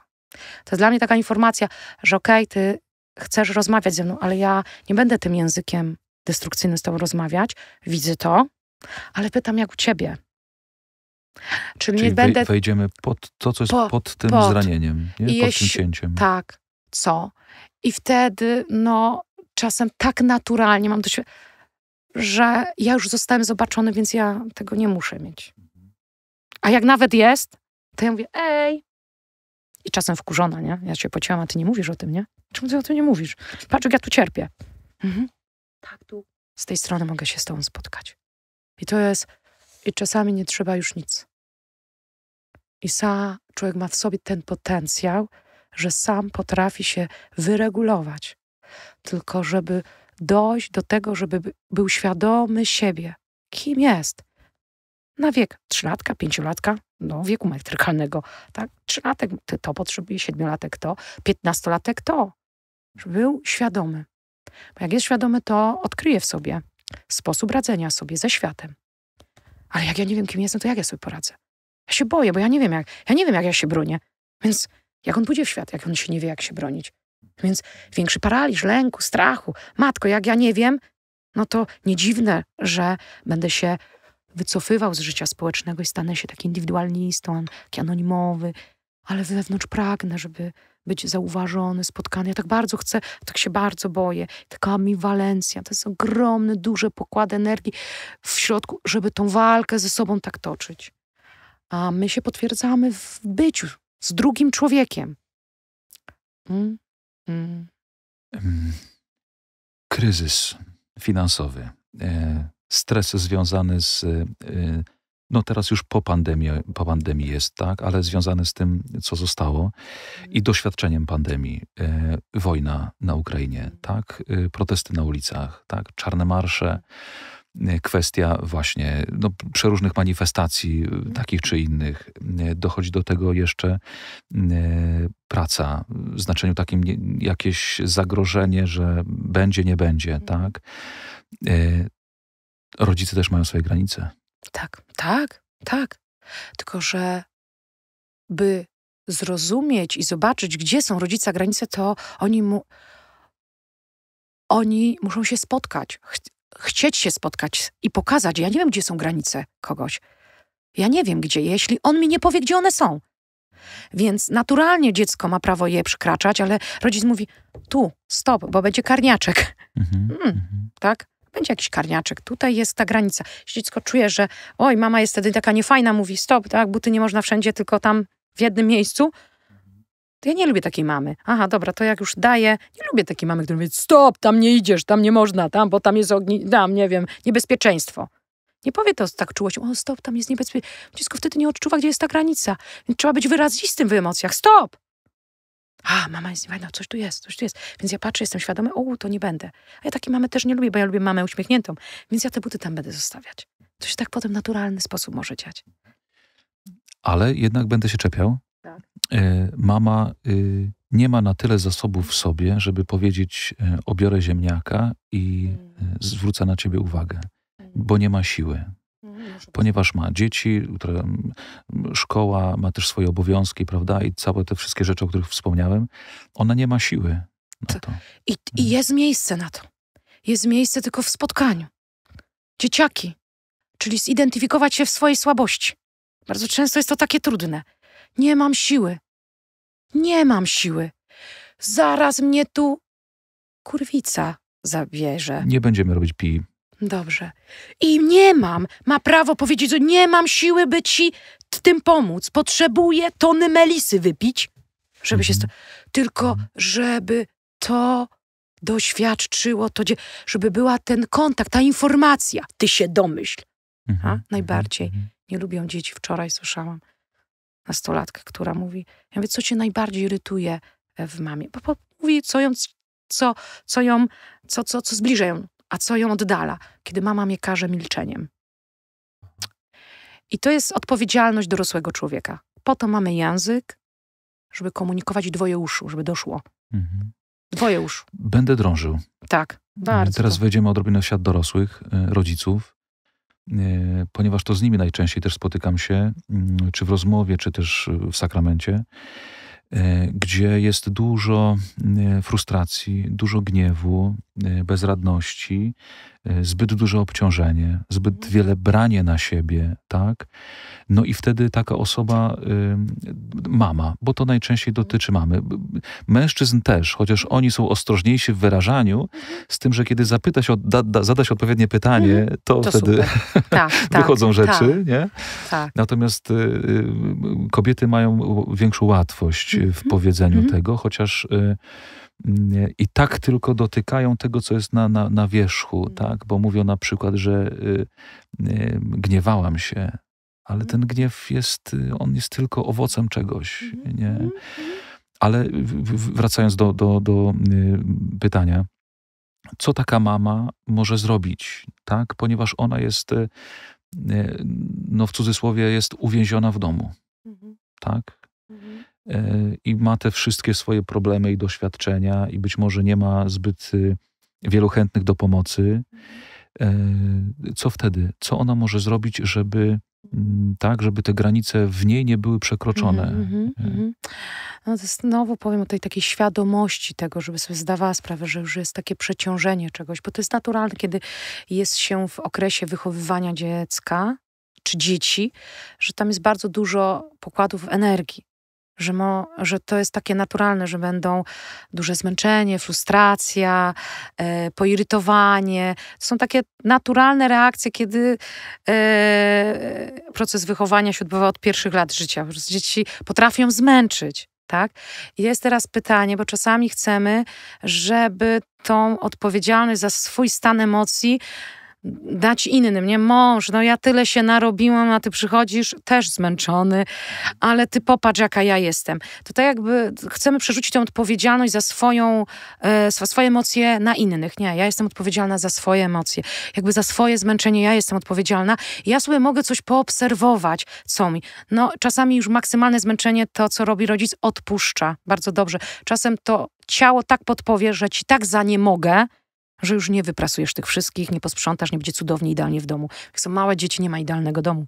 To jest dla mnie taka informacja, że okej, okay, ty chcesz rozmawiać ze mną, ale ja nie będę tym językiem destrukcyjnym z tobą rozmawiać. Widzę to, ale pytam jak u ciebie. Czyli, Czyli nie będę. Wejdziemy pod to, co jest po, pod tym pod. zranieniem, nie? pod tym cięciem. Tak, co? I wtedy, no, czasem tak naturalnie mam siebie, że ja już zostałem zobaczony, więc ja tego nie muszę mieć. Mhm. A jak nawet jest, to ja mówię, ej, i czasem wkurzona, nie? Ja cię pociłam, a ty nie mówisz o tym, nie? Czemu ty o tym nie mówisz? Patrz, jak ja tu cierpię. Mhm. Tak, tu. Z tej strony mogę się z tobą spotkać. I to jest... I czasami nie trzeba już nic. I sam człowiek ma w sobie ten potencjał, że sam potrafi się wyregulować. Tylko żeby dojść do tego, żeby był świadomy siebie, kim jest. Na wiek trzylatka, pięciolatka, no, wieku metrykalnego. Tak? Trzylatek to potrzebuje, siedmiolatek to, piętnastolatek to. Żeby był świadomy. Bo jak jest świadomy, to odkryje w sobie sposób radzenia sobie ze światem. Ale jak ja nie wiem, kim jestem, to jak ja sobie poradzę? Ja się boję, bo ja nie wiem, jak ja, nie wiem, jak ja się bronię. Więc jak on pójdzie w świat, jak on się nie wie, jak się bronić? Więc większy paraliż, lęku, strachu. Matko, jak ja nie wiem, no to nie dziwne, że będę się wycofywał z życia społecznego i stanę się taki indywidualistą, taki anonimowy, ale wewnątrz pragnę, żeby być zauważony, spotkany. Ja tak bardzo chcę, tak się bardzo boję. Taka ambiwalencja, to jest ogromny, duży pokład energii w środku, żeby tą walkę ze sobą tak toczyć. A my się potwierdzamy w byciu z drugim człowiekiem. Mm? Mm. Kryzys finansowy. E stres związany z, y, y, no teraz już po pandemii, po pandemii jest, tak, ale związany z tym, co zostało i mhm. doświadczeniem pandemii. Y, wojna na Ukrainie, mhm. tak, protesty na ulicach, tak, czarne marsze, kwestia właśnie no, przeróżnych manifestacji, mhm. takich czy innych. Dochodzi do tego jeszcze praca w znaczeniu takim jakieś zagrożenie, że będzie, nie będzie, tak? rodzice też mają swoje granice. Tak, tak, tak. Tylko, że by zrozumieć i zobaczyć, gdzie są rodzica granice, to oni, mu, oni muszą się spotkać, ch chcieć się spotkać i pokazać. Ja nie wiem, gdzie są granice kogoś. Ja nie wiem, gdzie, jeśli on mi nie powie, gdzie one są. Więc naturalnie dziecko ma prawo je przekraczać, ale rodzic mówi: tu, stop, bo będzie karniaczek. Mhm, mm, tak? będzie jakiś karniaczek, tutaj jest ta granica. Jeśli dziecko czuje, że oj, mama jest wtedy taka niefajna, mówi stop, tak, buty nie można wszędzie, tylko tam w jednym miejscu, to ja nie lubię takiej mamy. Aha, dobra, to jak już daję, nie lubię takiej mamy, która mówi stop, tam nie idziesz, tam nie można, tam, bo tam jest ogni, tam, nie wiem, niebezpieczeństwo. Nie powie to z tak czułością, o stop, tam jest niebezpieczeństwo. Dziecko wtedy nie odczuwa, gdzie jest ta granica. Trzeba być wyrazistym w emocjach. Stop! A, mama jest niefajna, coś tu jest, coś tu jest. Więc ja patrzę, jestem świadomy, o, to nie będę. A ja takiej mamy też nie lubię, bo ja lubię mamę uśmiechniętą, więc ja te buty tam będę zostawiać. To się tak potem w naturalny sposób może dziać. Ale jednak będę się czepiał. Tak. Y, mama y, nie ma na tyle zasobów w sobie, żeby powiedzieć, y, obiorę ziemniaka i e, mm. zwrócę na ciebie uwagę, mm. bo nie ma siły ponieważ ma dzieci, które, mm, szkoła, ma też swoje obowiązki, prawda, i całe te wszystkie rzeczy, o których wspomniałem, ona nie ma siły na to. I, i mhm. jest miejsce na to. Jest miejsce tylko w spotkaniu. Dzieciaki, czyli zidentyfikować się w swojej słabości. Bardzo często jest to takie trudne. Nie mam siły. Nie mam siły. Zaraz mnie tu kurwica zabierze. Nie będziemy robić pi Dobrze. I nie mam, ma prawo powiedzieć, że nie mam siły, by ci tym pomóc. Potrzebuję tony melisy wypić, żeby się... Mhm. Sto... Tylko żeby to doświadczyło, to, żeby była ten kontakt, ta informacja. Ty się domyśl. Mhm, A? Mhm, najbardziej. Nie lubią dzieci. Wczoraj słyszałam nastolatkę, która mówi, ja mówię, co cię najbardziej irytuje w mamie? Bo, bo mówi, co ją, co, co ją, co, co, co zbliża ją a co ją oddala, kiedy mama mnie karze milczeniem. I to jest odpowiedzialność dorosłego człowieka. Po to mamy język, żeby komunikować dwoje uszu, żeby doszło. Mhm. Dwoje uszu. Będę drążył. Tak, bardzo. Teraz wejdziemy odrobinę w świat dorosłych, e, rodziców, e, ponieważ to z nimi najczęściej też spotykam się, mm, czy w rozmowie, czy też w sakramencie, e, gdzie jest dużo frustracji, dużo gniewu, Y, bezradności, y, zbyt duże obciążenie, zbyt mhm. wiele branie na siebie, tak? No i wtedy taka osoba, y, mama, bo to najczęściej mhm. dotyczy mamy. Mężczyzn też, chociaż oni są ostrożniejsi w wyrażaniu, mhm. z tym, że kiedy zapytać, da, da, zadać odpowiednie pytanie, to, to wtedy tak, tak, wychodzą tak, rzeczy, tak, nie? Natomiast kobiety mają większą łatwość w powiedzeniu tego, chociaż i tak tylko dotykają tego, co jest na, na, na wierzchu, mm. tak? Bo mówią na przykład, że y, y, gniewałam się, ale mm. ten gniew jest, y, on jest tylko owocem czegoś, mm-hmm. nie? Mm-hmm. Ale wracając do, do, do y, pytania, co taka mama może zrobić, tak? Ponieważ ona jest, y, no w cudzysłowie, jest uwięziona w domu, mm-hmm. tak? E, i ma te wszystkie swoje problemy i doświadczenia, i być może nie ma zbyt y, wielu chętnych do pomocy. E, co wtedy? Co ona może zrobić, żeby mm, tak, żeby te granice w niej nie były przekroczone. Mm -hmm, mm -hmm. No, znowu powiem o tej takiej świadomości tego, żeby sobie zdawała sprawę, że już jest takie przeciążenie czegoś, bo to jest naturalne, kiedy jest się w okresie wychowywania dziecka czy dzieci, że tam jest bardzo dużo pokładów energii że, mo, że to jest takie naturalne, że będą duże zmęczenie, frustracja, e, poirytowanie. To są takie naturalne reakcje, kiedy e, proces wychowania się odbywa od pierwszych lat życia. Dzieci potrafią zmęczyć. Tak? jest teraz pytanie, bo czasami chcemy, żeby tą odpowiedzialność za swój stan emocji dać innym, nie? Mąż, no ja tyle się narobiłam, a ty przychodzisz też zmęczony, ale ty popatrz, jaka ja jestem. To tak jakby chcemy przerzucić tę odpowiedzialność za swoją, e, swoje emocje na innych. Nie, ja jestem odpowiedzialna za swoje emocje. Jakby za swoje zmęczenie ja jestem odpowiedzialna. Ja sobie mogę coś poobserwować, co mi. No, czasami już maksymalne zmęczenie to, co robi rodzic, odpuszcza. Bardzo dobrze. Czasem to ciało tak podpowie, że ci tak za nie mogę, że już nie wyprasujesz tych wszystkich, nie posprzątasz, nie będzie cudownie, idealnie w domu. Jak są małe dzieci, nie ma idealnego domu.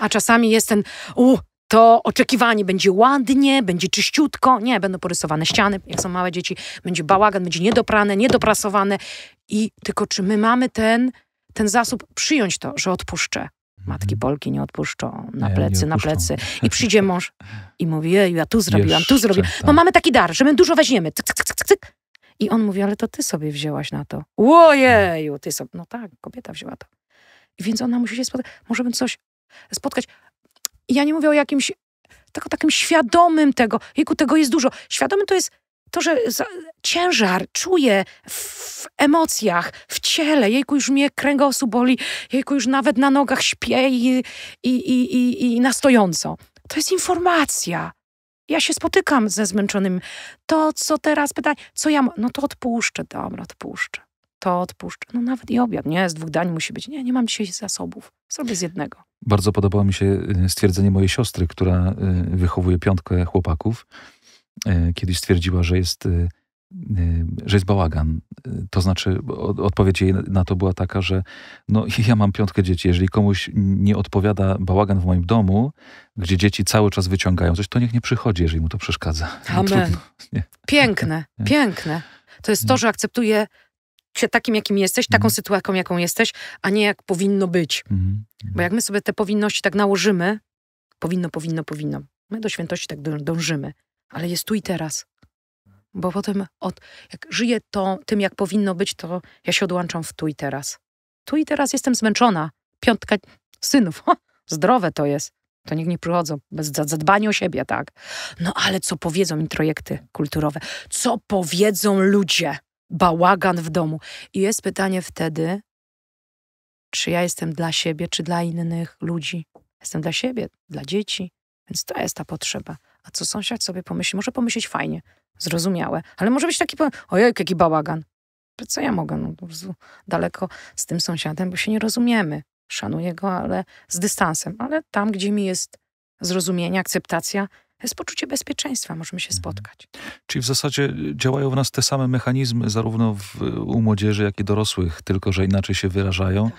A czasami jest ten, u, to oczekiwanie będzie ładnie, będzie czyściutko. Nie, będą porysowane ściany, jak są małe dzieci, będzie bałagan, będzie niedoprane, niedoprasowane. I tylko czy my mamy ten, ten zasób przyjąć to, że odpuszczę? Matki mhm. Polki nie odpuszczą na nie, plecy, nie na plecy. I przyjdzie mąż i mówi, ja tu zrobiłam, Jeszcze, tu zrobiłam. Bo mamy taki dar, że my dużo weźmiemy. Cyk, cyk, cyk, cyk. I on mówi, ale to ty sobie wzięłaś na to. Łojeju, ty sobie. No tak, kobieta wzięła to. I więc ona musi się spotkać. Możemy coś spotkać. I ja nie mówię o jakimś, tak o takim świadomym tego. Jejku, tego jest dużo. Świadomym to jest to, że ciężar czuję w emocjach, w ciele, jejku już mnie kręgosłup boli, jejku już nawet na nogach śpię i, i, i, i, i na stojąco. To jest informacja ja się spotykam ze zmęczonym. To, co teraz pytań, co ja, no to odpuszczę, dobra, odpuszczę. To odpuszczę. No nawet i obiad, nie, z dwóch dań musi być. Nie, nie mam dzisiaj zasobów. Zrobię z jednego. Bardzo podobało mi się y, stwierdzenie mojej siostry, która y, wychowuje piątkę chłopaków. Y, kiedyś stwierdziła, że jest Y, że jest bałagan. Y, to znaczy, odpowiedź jej na to była taka, że no, ja mam piątkę dzieci. Jeżeli komuś nie odpowiada bałagan w moim domu, gdzie dzieci cały czas wyciągają coś, to niech nie przychodzi, jeżeli mu to przeszkadza. No, Amen. Piękne, piękne. To jest to, że akceptuję się takim, jakim jesteś, taką mhm. sytuacją, jaką jesteś, a nie jak powinno być. Mhm. Bo mhm. jak my sobie te powinności tak nałożymy, powinno, powinno, powinno. My do świętości tak dążymy, ale jest tu i teraz bo potem od, jak żyję to, tym, jak powinno być, to ja się odłączam w tu i teraz. Tu i teraz jestem zmęczona. Piątka synów, ha, zdrowe to jest. To nikt nie przychodzą bez zadbania o siebie, tak? No ale co powiedzą introjekty kulturowe? Co powiedzą ludzie? Bałagan w domu. I jest pytanie wtedy, czy ja jestem dla siebie, czy dla innych ludzi. Jestem dla siebie, dla dzieci, więc to jest ta potrzeba. A co sąsiad sobie pomyśli? Może pomyśleć fajnie, zrozumiałe, ale może być taki, ojej, jaki bałagan. Co ja mogę? No, po prostu daleko z tym sąsiadem, bo się nie rozumiemy. Szanuję go, ale z dystansem. Ale tam, gdzie mi jest zrozumienie, akceptacja, jest poczucie bezpieczeństwa, możemy się mhm. spotkać. Czyli w zasadzie y, działają w nas te same mechanizmy, zarówno w, y, u młodzieży, jak i dorosłych, tylko że inaczej się wyrażają, tak.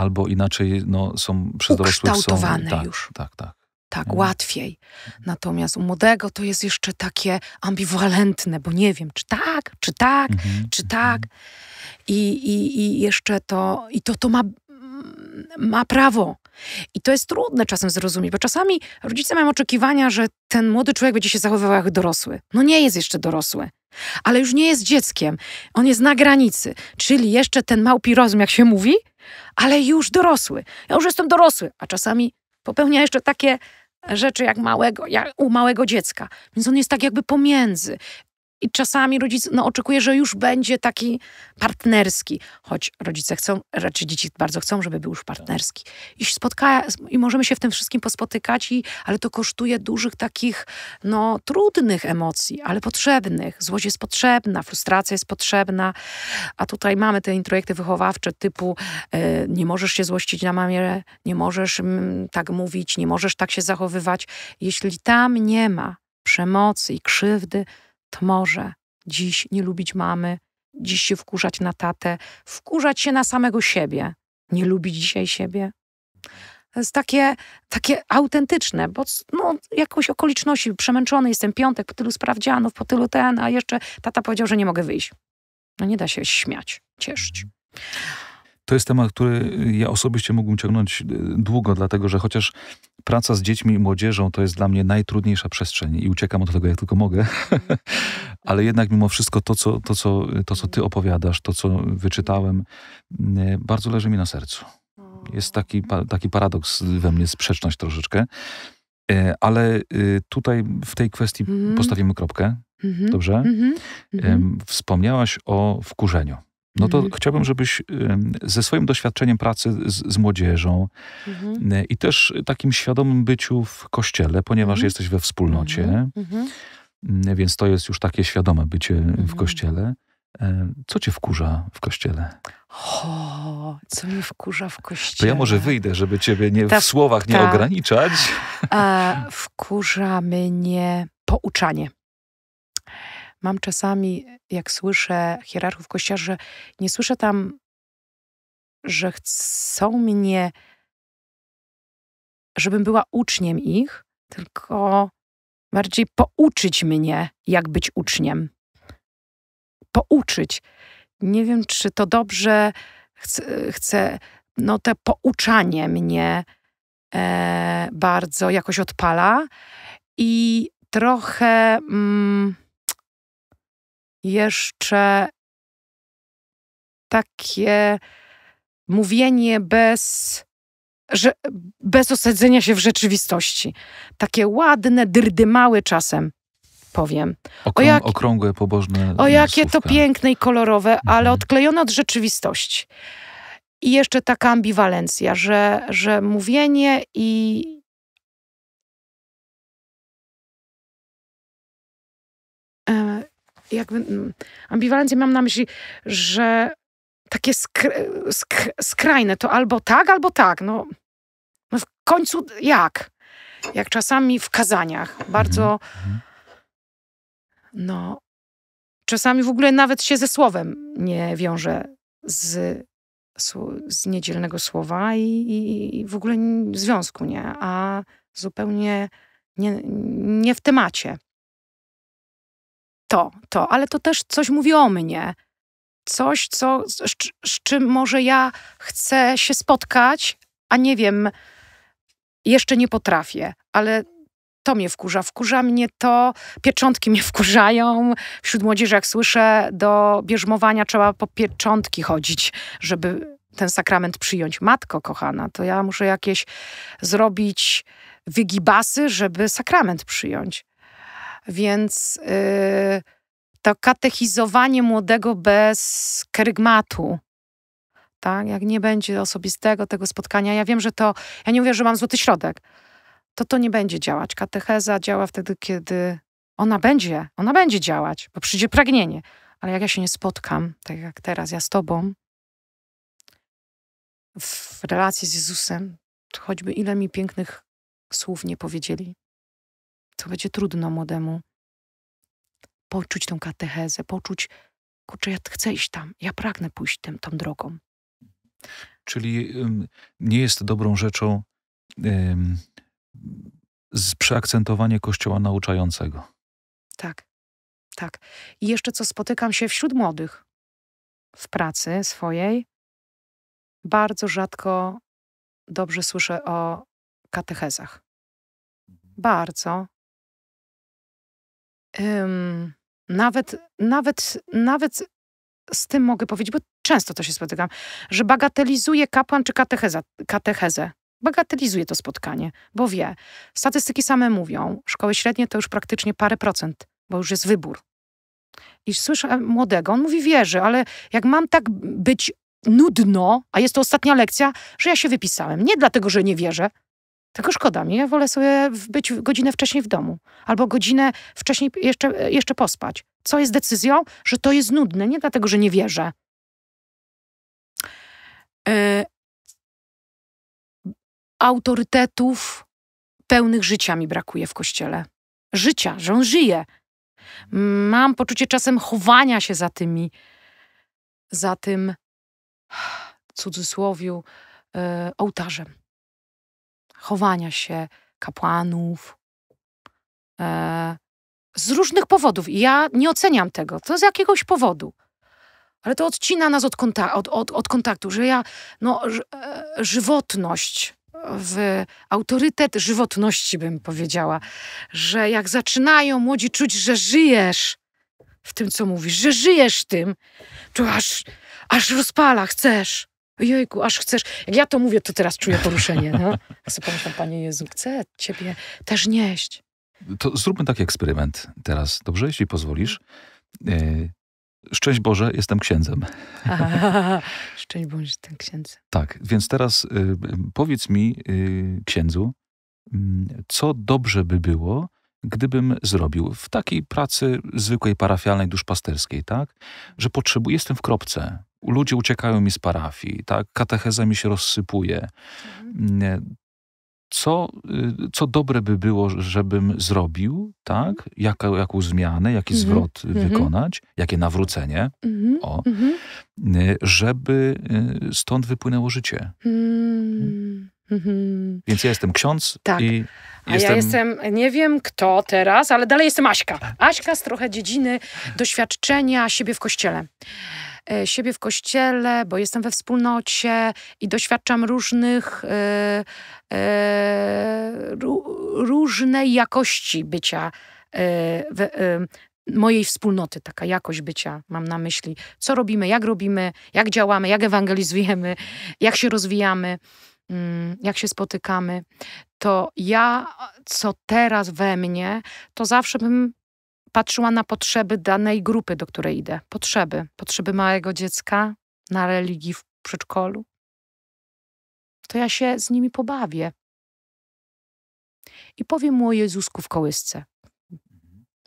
albo inaczej no, są przez dorosłych. Są, tak, już. Tak, tak tak mhm. łatwiej. Natomiast u młodego to jest jeszcze takie ambiwalentne, bo nie wiem, czy tak, czy tak, mhm. czy mhm. tak. I, i, I jeszcze to, i to, to ma, ma prawo. I to jest trudne czasem zrozumieć, bo czasami rodzice mają oczekiwania, że ten młody człowiek będzie się zachowywał jak dorosły. No nie jest jeszcze dorosły, ale już nie jest dzieckiem. On jest na granicy, czyli jeszcze ten małpi rozum, jak się mówi, ale już dorosły. Ja już jestem dorosły, a czasami popełnia jeszcze takie rzeczy jak małego, jak u małego dziecka. Więc on jest tak jakby pomiędzy. I czasami rodzic no, oczekuje, że już będzie taki partnerski, choć rodzice chcą, raczej dzieci bardzo chcą, żeby był już partnerski. I, spotka, i możemy się w tym wszystkim pospotykać, i, ale to kosztuje dużych takich no, trudnych emocji, ale potrzebnych. Złość jest potrzebna, frustracja jest potrzebna, a tutaj mamy te introjekty wychowawcze typu y, nie możesz się złościć na mamie, nie możesz mm, tak mówić, nie możesz tak się zachowywać. Jeśli tam nie ma przemocy i krzywdy, to może dziś nie lubić mamy, dziś się wkurzać na tatę, wkurzać się na samego siebie, nie lubić dzisiaj siebie. To jest takie, takie autentyczne, bo no, jakąś okoliczności, przemęczony jestem piątek, po tylu sprawdzianów, po tylu ten, a jeszcze tata powiedział, że nie mogę wyjść. No nie da się śmiać, cieszyć to jest temat, który ja osobiście mógłbym ciągnąć e, długo, dlatego że chociaż praca z dziećmi i młodzieżą to jest dla mnie najtrudniejsza przestrzeń i uciekam od tego jak tylko mogę, ale jednak mimo wszystko to co, to, co, to, co ty opowiadasz, to, co wyczytałem, e, bardzo leży mi na sercu. Jest taki, taki paradoks we mnie, sprzeczność troszeczkę, e, ale tutaj w tej kwestii mm postawimy kropkę. Mhm. Dobrze? Mm -hmm. Wspomniałaś o wkurzeniu. No to mhm. chciałbym, żebyś ze swoim doświadczeniem pracy z, z młodzieżą mhm. i też takim świadomym byciu w kościele, ponieważ mhm. jesteś we wspólnocie, mhm. Mhm. więc to jest już takie świadome bycie w mhm. kościele. Co cię wkurza w kościele? O, co mnie wkurza w kościele? To ja może wyjdę, żeby ciebie nie, ta, w słowach nie ta, ograniczać. A, wkurza mnie pouczanie mam czasami, jak słyszę hierarchów kościoła, że nie słyszę tam, że chcą mnie, żebym była uczniem ich, tylko bardziej pouczyć mnie, jak być uczniem. Pouczyć. Nie wiem, czy to dobrze chcę, chcę no te pouczanie mnie e, bardzo jakoś odpala i trochę. Mm, jeszcze takie mówienie bez, że, bez osadzenia się w rzeczywistości. Takie ładne, drdymały czasem, powiem. Okrą, o jak, okrągłe, pobożne. O jakie słówka. to piękne i kolorowe, mhm. ale odklejone od rzeczywistości. I jeszcze taka ambiwalencja, że, że mówienie i, e, jakby mm, ambiwalencję mam na myśli, że takie skrajne to albo tak, albo tak. No, no w końcu jak? Jak czasami w kazaniach. Bardzo mhm, no czasami w ogóle nawet się ze słowem nie wiąże z, z niedzielnego słowa i, i, i w ogóle związku nie, a zupełnie nie, nie w temacie to, to, ale to też coś mówi o mnie. Coś, co, z, z czym może ja chcę się spotkać, a nie wiem, jeszcze nie potrafię, ale to mnie wkurza. Wkurza mnie to, pieczątki mnie wkurzają. Wśród młodzieży, jak słyszę, do bierzmowania trzeba po pieczątki chodzić, żeby ten sakrament przyjąć. Matko kochana, to ja muszę jakieś zrobić wygibasy, żeby sakrament przyjąć. Więc yy, to katechizowanie młodego bez kerygmatu, tak? jak nie będzie osobistego tego spotkania, ja wiem, że to, ja nie mówię, że mam złoty środek, to to nie będzie działać. Katecheza działa wtedy, kiedy ona będzie, ona będzie działać, bo przyjdzie pragnienie. Ale jak ja się nie spotkam, tak jak teraz ja z Tobą, w relacji z Jezusem, choćby ile mi pięknych słów nie powiedzieli, to będzie trudno młodemu poczuć tą katechezę, poczuć, kurczę, ja chcę iść tam, ja pragnę pójść tym, tą drogą. Czyli um, nie jest dobrą rzeczą um, przeakcentowanie kościoła nauczającego. Tak, tak. I jeszcze co spotykam się wśród młodych w pracy swojej, bardzo rzadko dobrze słyszę o katechezach. Mhm. Bardzo nawet, nawet, nawet z tym mogę powiedzieć, bo często to się spotykam, że bagatelizuje kapłan czy katecheza, katechezę. Bagatelizuje to spotkanie, bo wie, statystyki same mówią, szkoły średnie to już praktycznie parę procent, bo już jest wybór. I słyszę młodego, on mówi, wierzy, ale jak mam tak być nudno, a jest to ostatnia lekcja, że ja się wypisałem. Nie dlatego, że nie wierzę, tylko szkoda mi. Ja wolę sobie być godzinę wcześniej w domu albo godzinę wcześniej jeszcze, jeszcze pospać. Co jest decyzją? Że to jest nudne, nie dlatego, że nie wierzę. E, autorytetów pełnych życia mi brakuje w kościele. Życia, że on żyje. Mam poczucie czasem chowania się za tymi, za tym cudzysłowiu, e, ołtarzem chowania się kapłanów e, z różnych powodów. I ja nie oceniam tego, to z jakiegoś powodu. Ale to odcina nas od, kontak od, od, od kontaktu, że ja, no, e, żywotność, w autorytet żywotności bym powiedziała, że jak zaczynają młodzi czuć, że żyjesz w tym, co mówisz, że żyjesz tym, to aż, aż rozpala, chcesz. Jojku, aż chcesz. Jak ja to mówię, to teraz czuję poruszenie. No. Sobie pomyślam, Panie Jezu, chcę Ciebie też nieść. To zróbmy taki eksperyment teraz, dobrze? Jeśli pozwolisz. E, szczęść Boże, jestem księdzem. Aha, szczęść Boże, jestem księdzem. Tak, więc teraz y, powiedz mi, y, księdzu, mm, co dobrze by było, gdybym zrobił w takiej pracy zwykłej parafialnej duszpasterskiej, tak? Że potrzebuję, jestem w kropce, Ludzie uciekają mi z parafii, tak? katecheza mi się rozsypuje. Mhm. Co, y, co dobre by było, żebym zrobił, tak? Mhm. Jaka, jaką zmianę, jaki mhm. zwrot mhm. wykonać, jakie nawrócenie, mhm. o, y, żeby y, stąd wypłynęło życie. Hmm. Mhm. Więc ja jestem ksiądz tak. i a jestem... ja jestem, nie wiem kto teraz, ale dalej jestem Aśka. Aśka z trochę dziedziny doświadczenia siebie w kościele. E, siebie w kościele, bo jestem we wspólnocie i doświadczam różnych, e, e, różnej jakości bycia mojej wspólnoty, taka jakość bycia, mam na myśli, co robimy, jak robimy, jak działamy, jak ewangelizujemy, jak się rozwijamy, mm, jak się spotykamy, to ja, co teraz we mnie, to zawsze bym patrzyła na potrzeby danej grupy, do której idę. Potrzeby. Potrzeby małego dziecka na religii w przedszkolu. To ja się z nimi pobawię. I powiem mu o Jezusku w kołysce.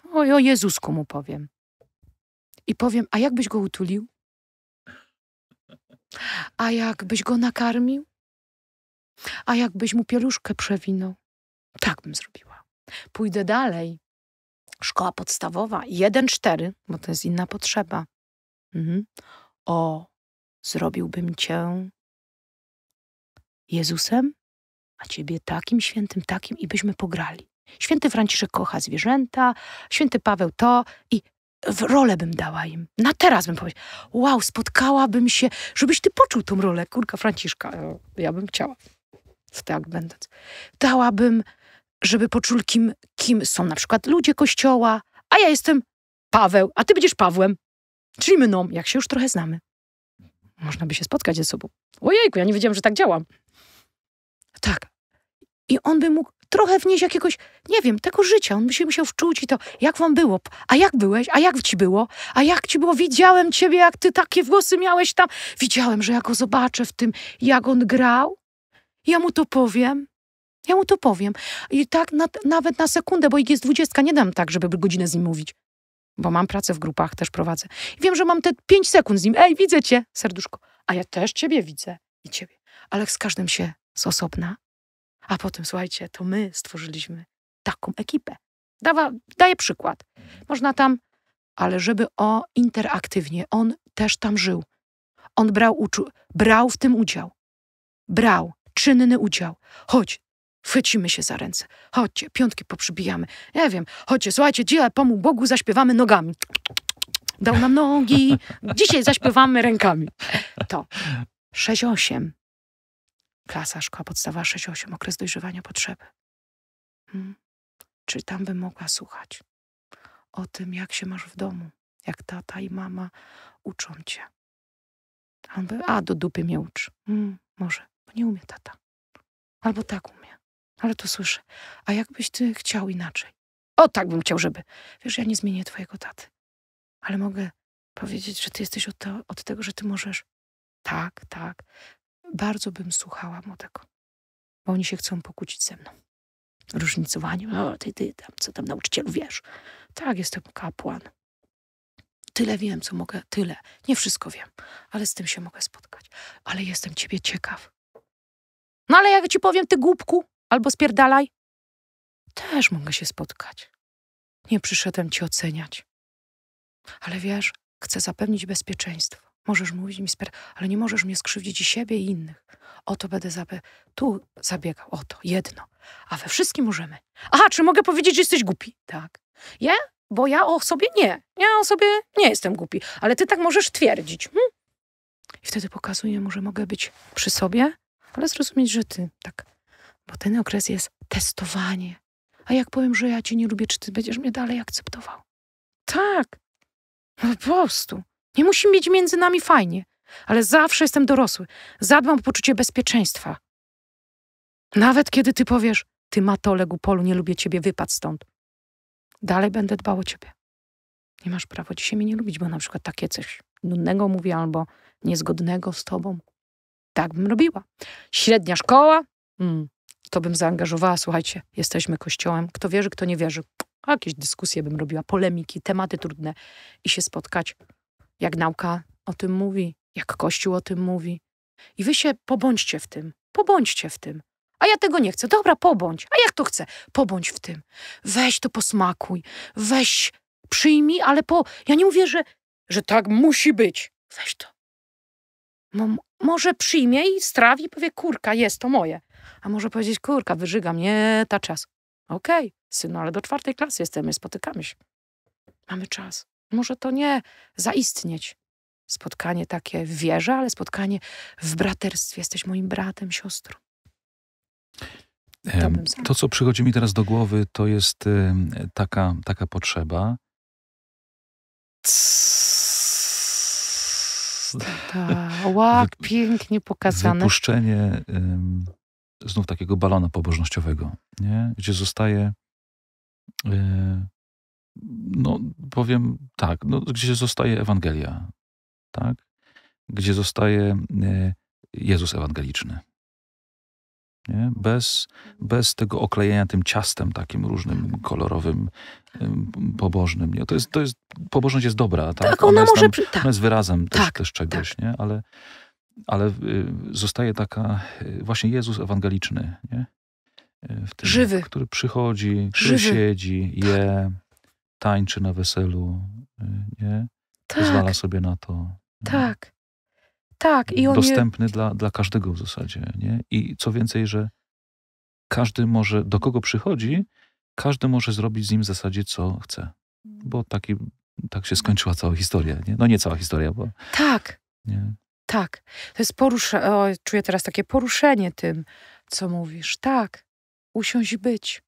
O, o Jezusku mu powiem. I powiem, a jakbyś go utulił? A jakbyś go nakarmił? A jakbyś mu pieluszkę przewinął? Tak bym zrobiła. Pójdę dalej szkoła podstawowa 1-4, bo to jest inna potrzeba. Mhm. O, zrobiłbym cię Jezusem, a ciebie takim świętym, takim i byśmy pograli. Święty Franciszek kocha zwierzęta, święty Paweł to i w rolę bym dała im. Na teraz bym powiedziała, wow, spotkałabym się, żebyś ty poczuł tą rolę, kurka Franciszka. E, ja bym chciała, tak będąc. Dałabym żeby poczuł kim, kim są na przykład ludzie kościoła, a ja jestem Paweł, a ty będziesz Pawłem, czyli mną, no, jak się już trochę znamy. Można by się spotkać ze sobą. Ojejku, ja nie wiedziałam, że tak działam. Tak. I on by mógł trochę wnieść jakiegoś, nie wiem, tego życia. On by się musiał wczuć i to, jak wam było, a jak byłeś, a jak ci było, a jak ci było, widziałem ciebie, jak ty takie włosy miałeś tam. Widziałem, że ja go zobaczę w tym, jak on grał. Ja mu to powiem. Ja mu to powiem. I tak na, nawet na sekundę, bo ich jest dwudziestka, nie dam tak, żeby godzinę z nim mówić. Bo mam pracę w grupach, też prowadzę. I wiem, że mam te pięć sekund z nim. Ej, widzę cię, serduszko. A ja też ciebie widzę i ciebie. Ale z każdym się z osobna. A potem, słuchajcie, to my stworzyliśmy taką ekipę. Dawa, daję przykład. Można tam, ale żeby o interaktywnie. On też tam żył. On brał, uczu, brał w tym udział. Brał czynny udział. Chodź, Chwycimy się za ręce. Chodźcie, piątki poprzybijamy. ja wiem, chodźcie, słuchajcie, dzisiaj pomu Bogu zaśpiewamy nogami. Dał nam nogi. Dzisiaj zaśpiewamy rękami. To. 6-8. Klasa, szkoła podstawa 6-8. Okres dojrzewania potrzeby. Hmm. Czy tam bym mogła słuchać o tym, jak się masz w domu, jak tata i mama uczą cię. A on by, a do dupy mnie uczy. Hmm, może, bo nie umie tata. Albo tak umie. Ale to słyszę. A jakbyś ty chciał inaczej? O, tak bym chciał, żeby. Wiesz, ja nie zmienię twojego taty. Ale mogę powiedzieć, że ty jesteś od, to, od tego, że ty możesz. Tak, tak. Bardzo bym słuchała młodego. Bo oni się chcą pokłócić ze mną. Różnicowaniem. O, ty, ty, tam, co tam nauczycielu wiesz? Tak, jestem kapłan. Tyle wiem, co mogę, tyle. Nie wszystko wiem, ale z tym się mogę spotkać. Ale jestem ciebie ciekaw. No ale jak ci powiem, ty głupku, albo spierdalaj. Też mogę się spotkać. Nie przyszedłem ci oceniać. Ale wiesz, chcę zapewnić bezpieczeństwo. Możesz mówić mi spier... ale nie możesz mnie skrzywdzić i siebie i innych. O to będę zabe... tu zabiegał, o to, jedno. A we wszystkim możemy. Aha, czy mogę powiedzieć, że jesteś głupi? Tak. Ja? Bo ja o sobie nie. Ja o sobie nie jestem głupi. Ale ty tak możesz twierdzić. Hm? I wtedy pokazuję mu, że mogę być przy sobie, ale zrozumieć, że ty tak bo ten okres jest testowanie. A jak powiem, że ja cię nie lubię, czy ty będziesz mnie dalej akceptował? Tak, no po prostu. Nie musi mieć między nami fajnie, ale zawsze jestem dorosły. Zadbam o poczucie bezpieczeństwa. Nawet kiedy ty powiesz, ty matole polu, nie lubię ciebie, wypad stąd. Dalej będę dbał o ciebie. Nie masz prawa dzisiaj mnie nie lubić, bo na przykład takie coś nudnego mówię albo niezgodnego z tobą. Tak bym robiła. Średnia szkoła? Mm to bym zaangażowała, słuchajcie, jesteśmy kościołem, kto wierzy, kto nie wierzy. jakieś dyskusje bym robiła, polemiki, tematy trudne i się spotkać, jak nauka o tym mówi, jak Kościół o tym mówi. I wy się pobądźcie w tym, pobądźcie w tym. A ja tego nie chcę. Dobra, pobądź. A jak to chcę? Pobądź w tym. Weź to posmakuj. Weź, przyjmij, ale po... Ja nie mówię, że, że tak musi być. Weź to. No, może przyjmie i strawi powie, kurka, jest to moje. A może powiedzieć, kurka, wyżyga mnie, ta czas. Okej, okay, synu, ale do czwartej klasy jesteśmy, spotykamy się. Mamy czas. Może to nie zaistnieć. Spotkanie takie w wierze, ale spotkanie w braterstwie. Jesteś moim bratem, siostrą. To, co przychodzi mi teraz do głowy, to jest taka, taka potrzeba. Tak. łak, pięknie pokazane. Wypuszczenie znów takiego balona pobożnościowego, nie? gdzie zostaje, yy, no powiem tak, no, gdzie zostaje Ewangelia, tak? gdzie zostaje yy, Jezus ewangeliczny. Nie? Bez, bez tego oklejenia tym ciastem takim różnym, kolorowym, pobożnym. Nie? To jest, to jest, pobożność jest dobra, tak? tak ona, ona, może, jest tak. ona jest wyrazem też, tak, też czegoś, tak. nie? Ale, ale y, zostaje taka, y, właśnie Jezus ewangeliczny, nie? Y, tym, Żywy. Który przychodzi, który Żywy. siedzi, je, tańczy na weselu, nie? Tak. Pozwala sobie na to. Tak. Tak. I on Dostępny je... dla, dla każdego w zasadzie, nie? I co więcej, że każdy może, do kogo przychodzi, każdy może zrobić z nim w zasadzie co chce. Bo taki, tak się skończyła cała historia, nie? No nie cała historia, bo... Tak. Nie? Tak, to jest poruszenie. Czuję teraz takie poruszenie tym, co mówisz. Tak, usiąść i być.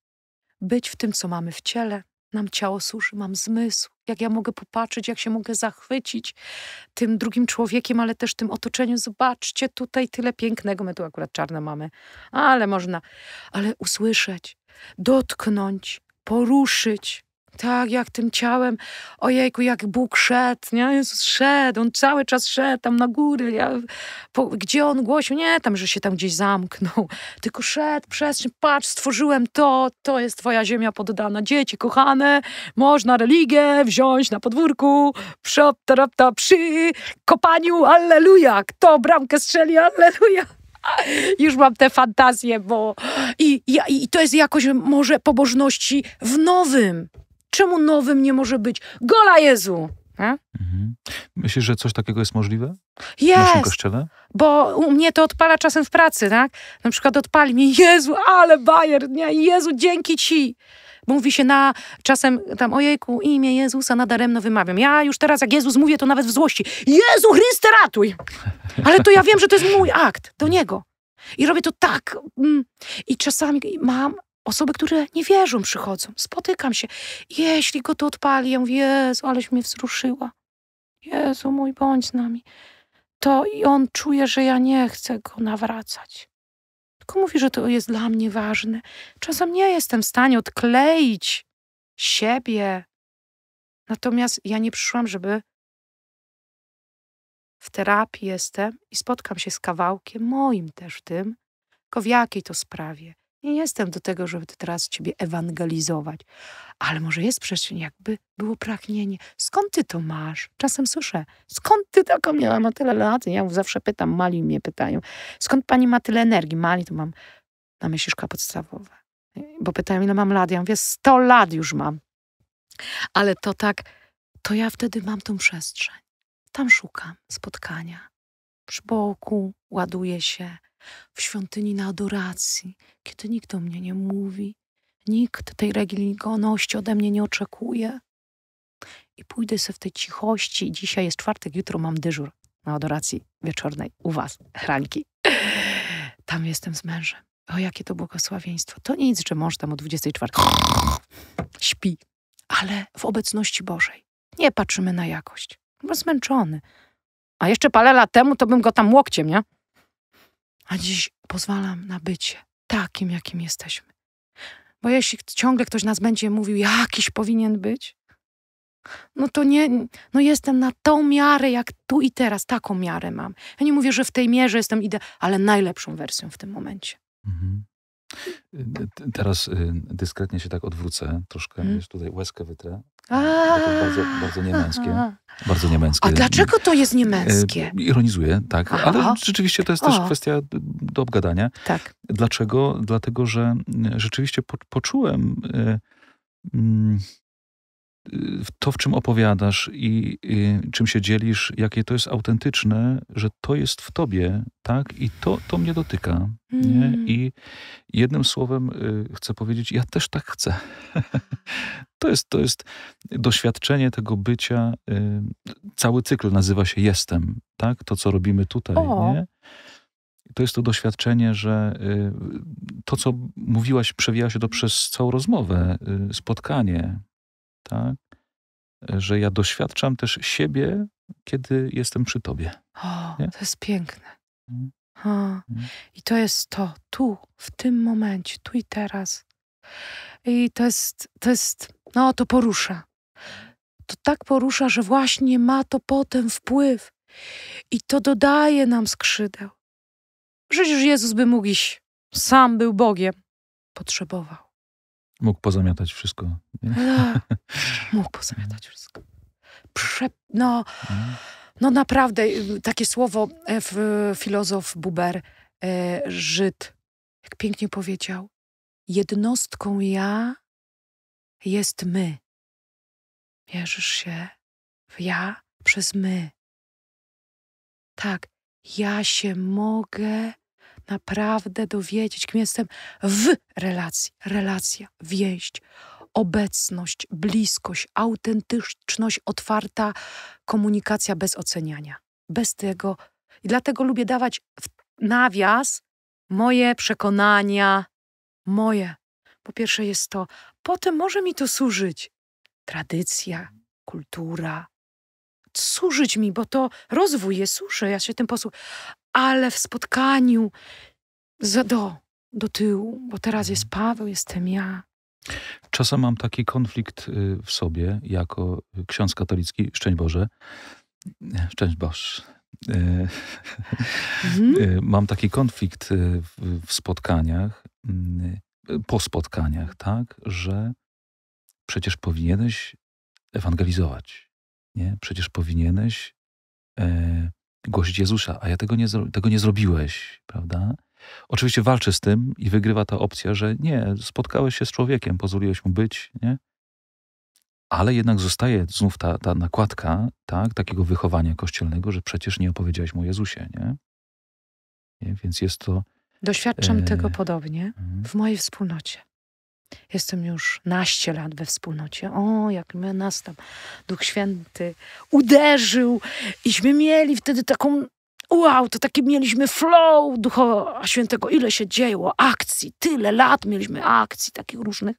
Być w tym, co mamy w ciele. Nam ciało służy, mam zmysł. Jak ja mogę popatrzeć, jak się mogę zachwycić tym drugim człowiekiem, ale też tym otoczeniu. Zobaczcie tutaj tyle pięknego. My tu akurat czarne mamy, ale można. Ale usłyszeć, dotknąć, poruszyć tak, jak tym ciałem, ojejku, jak Bóg szedł, nie? Jezus szedł, On cały czas szedł tam na góry, ja, po, gdzie On głosił, nie tam, że się tam gdzieś zamknął, tylko szedł, przestrzeń, patrz, stworzyłem to, to jest twoja ziemia poddana, dzieci kochane, można religię wziąć na podwórku, przy, tarapta, przy kopaniu, alleluja, kto bramkę strzeli, alleluja już mam te fantazje, bo I, i, i, to jest jakoś może pobożności w nowym. Czemu nowym nie może być? Gola Jezu! Mhm. Myślisz, że coś takiego jest możliwe? Jest. W naszym kościele? Bo u mnie to odpala czasem w pracy, tak? Na przykład odpali mi Jezu, ale bajer dnia, Jezu, dzięki Ci! Mówi się na czasem tam, ojejku, imię Jezusa nadaremno wymawiam. Ja już teraz, jak Jezus mówię, to nawet w złości. Jezu Chryste, ratuj! Ale to ja wiem, że to jest mój akt do Niego. I robię to tak. Mm, I czasami mam Osoby, które nie wierzą, przychodzą. Spotykam się. Jeśli go to odpali, ja mówię, Jezu, aleś mnie wzruszyła. Jezu mój, bądź z nami. To i on czuje, że ja nie chcę go nawracać. Tylko mówi, że to jest dla mnie ważne. Czasem nie jestem w stanie odkleić siebie. Natomiast ja nie przyszłam, żeby w terapii jestem i spotkam się z kawałkiem moim też tym, tylko w jakiej to sprawie. Nie jestem do tego, żeby teraz Ciebie ewangelizować, ale może jest przestrzeń, jakby było pragnienie. Skąd Ty to masz? Czasem słyszę, skąd Ty taką miałam ma tyle lat? Ja zawsze pytam, mali mnie pytają, skąd Pani ma tyle energii? Mali to mam na myśli szkoła podstawowa. Bo pytają, ile mam lat? Ja mówię, 100 lat już mam. Ale to tak, to ja wtedy mam tą przestrzeń. Tam szukam spotkania. Przy boku ładuję się, w świątyni na adoracji, kiedy nikt do mnie nie mówi, nikt tej religijności ode mnie nie oczekuje. I pójdę sobie w tej cichości. Dzisiaj jest czwartek, jutro mam dyżur na adoracji wieczornej u was, Hranki. Tam jestem z mężem. O, jakie to błogosławieństwo. To nic, że mąż tam o 24 śpi, ale w obecności Bożej. Nie patrzymy na jakość. Bo zmęczony. A jeszcze parę lat temu to bym go tam łokciem, nie? A dziś pozwalam na bycie takim, jakim jesteśmy. Bo jeśli ciągle ktoś nas będzie mówił, jakiś powinien być, no to nie, no jestem na tą miarę, jak tu i teraz, taką miarę mam. Ja nie mówię, że w tej mierze jestem idealna, ale najlepszą wersją w tym momencie. Mhm. Teraz y, dyskretnie się tak odwrócę, troszkę hmm. tutaj łezkę wytrę. Bardzo, bardzo niemęskie. Bardzo niemęskie. A dlaczego to jest niemęskie? Y, ironizuję, tak. Ale rzeczywiście to jest też kwestia do obgadania. Tak. Dlaczego? Dlatego, że y, rzeczywiście poczułem mm, to, w czym opowiadasz i, czym się dzielisz, jakie to jest autentyczne, że to jest w tobie, tak? I to, to mnie dotyka. Mm. Nie? Hmm. I jednym słowem y, chcę powiedzieć, ja też tak chcę. to, jest, to jest doświadczenie tego bycia. Y, cały cykl nazywa się Jestem, tak? To, co robimy tutaj, nie? to jest to doświadczenie, że y, to, co mówiłaś, przewija się to przez całą rozmowę, y, spotkanie, tak? Że ja doświadczam też siebie, kiedy jestem przy tobie. O, to jest piękne. Mm. O, mm. I to jest to, tu, w tym momencie, tu i teraz. I to jest, to jest, no to porusza. To tak porusza, że właśnie ma to potem wpływ. I to dodaje nam skrzydeł. Przecież Jezus by mógł iść. Sam był Bogiem. Potrzebował. Mógł pozamiatać wszystko. No, mógł pozamiatać wszystko. Prze... No, no naprawdę, y, takie słowo w e, filozof Buber, e, Żyd, jak pięknie powiedział, jednostką ja jest my. Mierzysz się w ja przez my. Tak, ja się mogę naprawdę dowiedzieć, kim jestem w relacji. Relacja, wieść, obecność, bliskość, autentyczność, otwarta komunikacja bez oceniania. Bez tego. I dlatego lubię dawać w nawias moje przekonania, moje. Po pierwsze jest to, potem może mi to służyć. Tradycja, kultura, służyć mi, bo to rozwój jest, słyszę, ja się tym posłucham ale w spotkaniu za do, do tyłu, bo teraz jest Paweł, jestem ja. Czasem mam taki konflikt y, w sobie, jako ksiądz katolicki, szczęść Boże, szczęść Boże, y, mhm. Y, mam taki konflikt w spotkaniach, po spotkaniach, tak, że przecież powinieneś ewangelizować, nie? Przecież powinieneś e, głosić Jezusa, a ja tego nie, tego nie zrobiłeś, prawda? Oczywiście walczy z tym i wygrywa ta opcja, że nie, spotkałeś się z człowiekiem, pozwoliłeś mu być, nie? Ale jednak zostaje znów ta, ta nakładka tak, takiego wychowania kościelnego, że przecież nie opowiedziałeś mu Jezusie, nie? nie? Więc jest to... Doświadczam e... tego podobnie mhm. w mojej wspólnocie. Jestem już naście lat we wspólnocie. O, jak my nas tam Duch Święty uderzył. Iśmy mieli wtedy taką wow, to takie mieliśmy flow Ducha Świętego, ile się dzieło, akcji, tyle lat mieliśmy akcji takich różnych.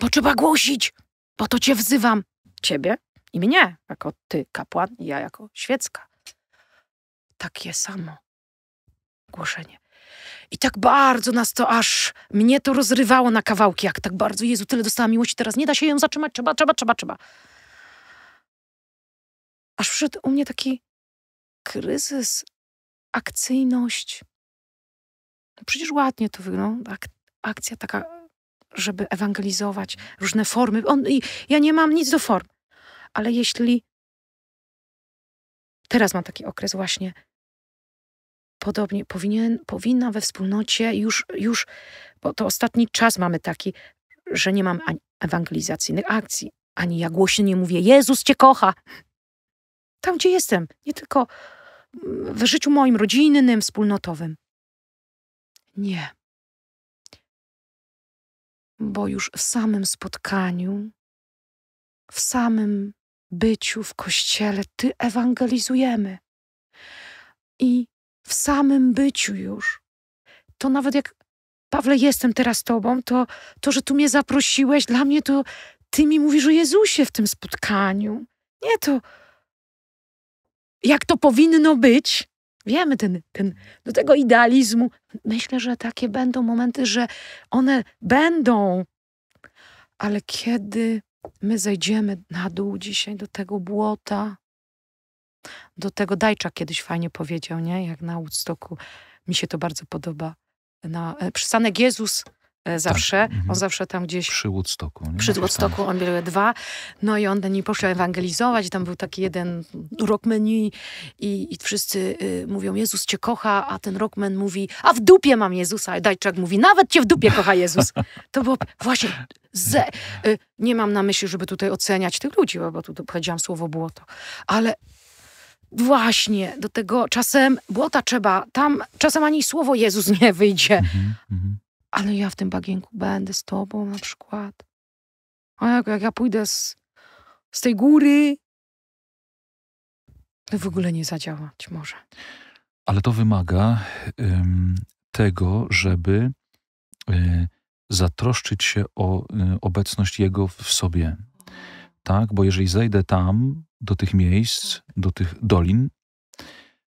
Bo trzeba głosić, bo to cię wzywam, ciebie i mnie, jako ty kapłan i ja jako świecka. Takie samo głoszenie. I tak bardzo nas to aż, mnie to rozrywało na kawałki, jak tak bardzo, Jezu, tyle dostała miłości, teraz nie da się ją zatrzymać, trzeba, trzeba, trzeba, trzeba. Aż przyszedł u mnie taki kryzys, akcyjność. No przecież ładnie to wygląda, no, Ak akcja taka, żeby ewangelizować różne formy. On, i, ja nie mam nic do form, ale jeśli teraz mam taki okres właśnie, podobnie powinien, powinna we wspólnocie już, już, bo to ostatni czas mamy taki, że nie mam ani ewangelizacyjnych akcji, ani ja głośno nie mówię, Jezus cię kocha. Tam, gdzie jestem, nie tylko w życiu moim rodzinnym, wspólnotowym. Nie. Bo już w samym spotkaniu, w samym byciu w kościele, ty ewangelizujemy. I w samym byciu już. To nawet jak Pawle, jestem teraz Tobą, to to, że tu mnie zaprosiłeś, dla mnie to Ty mi mówisz o Jezusie w tym spotkaniu. Nie to, jak to powinno być. Wiemy ten, ten, do tego idealizmu. Myślę, że takie będą momenty, że one będą. Ale kiedy my zejdziemy na dół dzisiaj do tego błota, do tego Dajczak kiedyś fajnie powiedział, nie? Jak na Woodstocku. Mi się to bardzo podoba. Na, e, przystanek Jezus e, tak, zawsze. Tak. On mhm. zawsze tam gdzieś... Przy Woodstocku. Nie? Przy Woodstocku on bierze dwa. No i on do niej poszedł ewangelizować. Tam był taki jeden rockman i, i wszyscy y, mówią, Jezus cię kocha, a ten rockman mówi, a w dupie mam Jezusa. A Dajczak mówi, nawet cię w dupie kocha Jezus. To było właśnie... Ze, y, nie mam na myśli, żeby tutaj oceniać tych ludzi, bo tu powiedziałam słowo błoto. Ale Właśnie, do tego czasem błota trzeba, tam czasem ani słowo Jezus nie wyjdzie. Mhm, mhm. Ale ja w tym bagienku będę z tobą na przykład. A jak, jak ja pójdę z, z tej góry, to w ogóle nie zadziałać może. Ale to wymaga ym, tego, żeby y, zatroszczyć się o y, obecność Jego w sobie. Tak, bo jeżeli zejdę tam, do tych miejsc, do tych dolin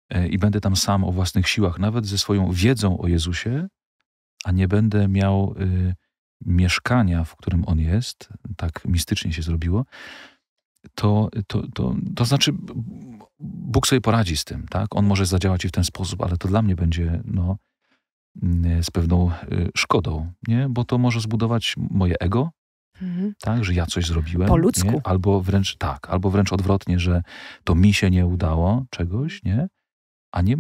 e, i będę tam sam o własnych siłach, nawet ze swoją wiedzą o Jezusie, a nie będę miał y, mieszkania, w którym on jest, tak mistycznie się zrobiło, to, to, to, to znaczy Bóg sobie poradzi z tym, tak? On może zadziałać i w ten sposób, ale to dla mnie będzie, no, mm, z pewną y, szkodą, nie? Bo to może zbudować moje ego, Mhm. Tak, że ja coś zrobiłem. Po ludzku. Nie? Albo wręcz tak, albo wręcz odwrotnie, że to mi się nie udało czegoś, nie? A nie,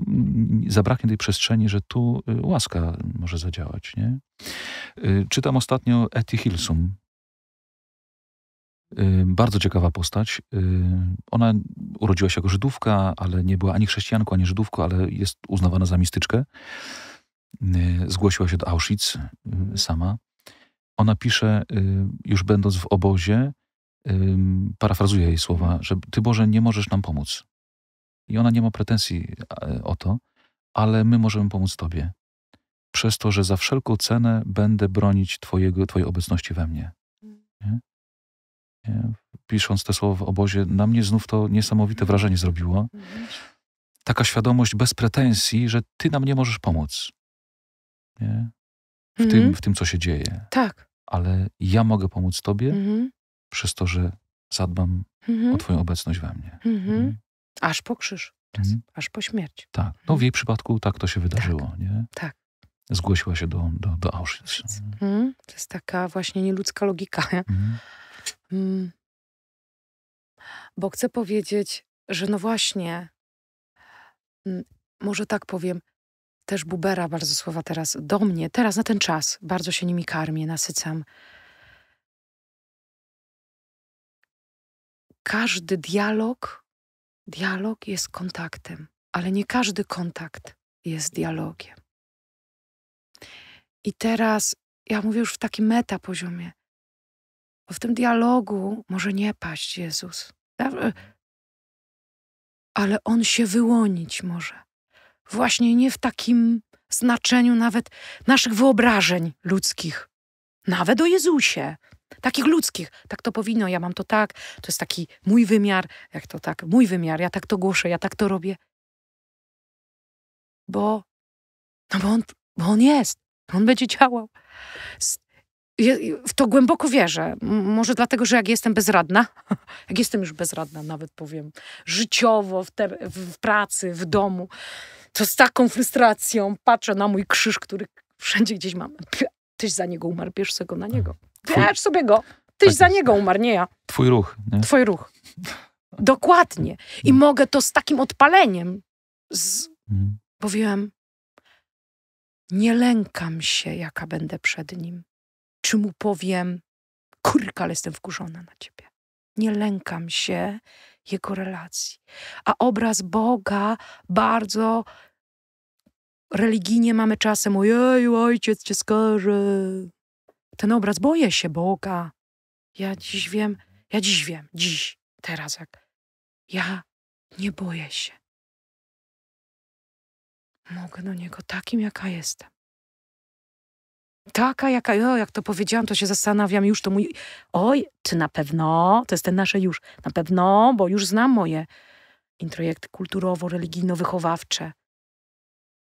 zabraknie tej przestrzeni, że tu y, łaska może zadziałać, nie? Y, czytam ostatnio Etty Hilsum. Y, bardzo ciekawa postać. Ona urodziła się jako Żydówka, ale nie była ani chrześcijanką, ani Żydówką, ale jest uznawana za mistyczkę. Zgłosiła się do Auschwitz sama ona pisze, y, już będąc w obozie, y, parafrazuje jej słowa, że Ty Boże nie możesz nam pomóc. I ona nie ma pretensji e, o to, ale my możemy pomóc Tobie. Przez to, że za wszelką cenę będę bronić twojego, Twojej obecności we mnie. Nie? Nie? Pisząc te słowa w obozie, na mnie znów to niesamowite wrażenie zrobiło. Taka świadomość bez pretensji, że Ty nam nie możesz pomóc. Nie? W, tym, mhm. w tym, co się dzieje. Tak ale ja mogę pomóc Tobie mhm. przez to, że zadbam mhm. o Twoją obecność we mnie. Mhm. mhm. Aż po krzyż, mhm. aż po śmierć. Tak. No mhm. w jej przypadku tak to się tak. wydarzyło, tak. nie? Tak. Zgłosiła się do, do, do Auschwitz. To jest taka właśnie nieludzka logika. Mm. Bo chcę powiedzieć, że no właśnie, mm, może tak powiem, też Bubera bardzo słowa teraz do mnie, teraz na ten czas. Bardzo się nimi karmię, nasycam. Każdy dialog, dialog jest kontaktem, ale nie każdy kontakt jest dialogiem. I teraz ja mówię już w takim meta poziomie, bo w tym dialogu może nie paść Jezus, ale on się wyłonić może właśnie nie w takim znaczeniu nawet naszych wyobrażeń ludzkich. Nawet o Jezusie, takich ludzkich. Tak to powinno, ja mam to tak, to jest taki mój wymiar, jak to tak, mój wymiar, ja tak to głoszę, ja tak to robię. Bo, no bo on, bo on jest, on będzie działał. W to głęboko wierzę. Może dlatego, że jak jestem bezradna, jak jestem już bezradna, nawet powiem, życiowo, w, te, w pracy, w domu, to z taką frustracją patrzę na mój krzyż, który wszędzie gdzieś mam. Tyś za niego umarł, bierz sobie go na niego. Bierz sobie go. Tyś tak za niego umarł, nie ja. Twój ruch. Nie? Twój ruch. Dokładnie. I hmm. mogę to z takim odpaleniem. Z... Hmm. Powiem, nie lękam się, jaka będę przed nim. Czy mu powiem, kurka, ale jestem wkurzona na ciebie. Nie lękam się, jego relacji. A obraz Boga bardzo religijnie mamy czasem, ojej, ojciec cię skarży. Ten obraz, boję się Boga. Ja dziś wiem, ja dziś wiem, dziś, teraz jak. Ja nie boję się. Mogę do niego takim, jaka jestem. Taka jaka, o, jak to powiedziałam, to się zastanawiam już, to mój, oj, czy na pewno, to jest ten nasze już, na pewno, bo już znam moje introjekty kulturowo-religijno-wychowawcze,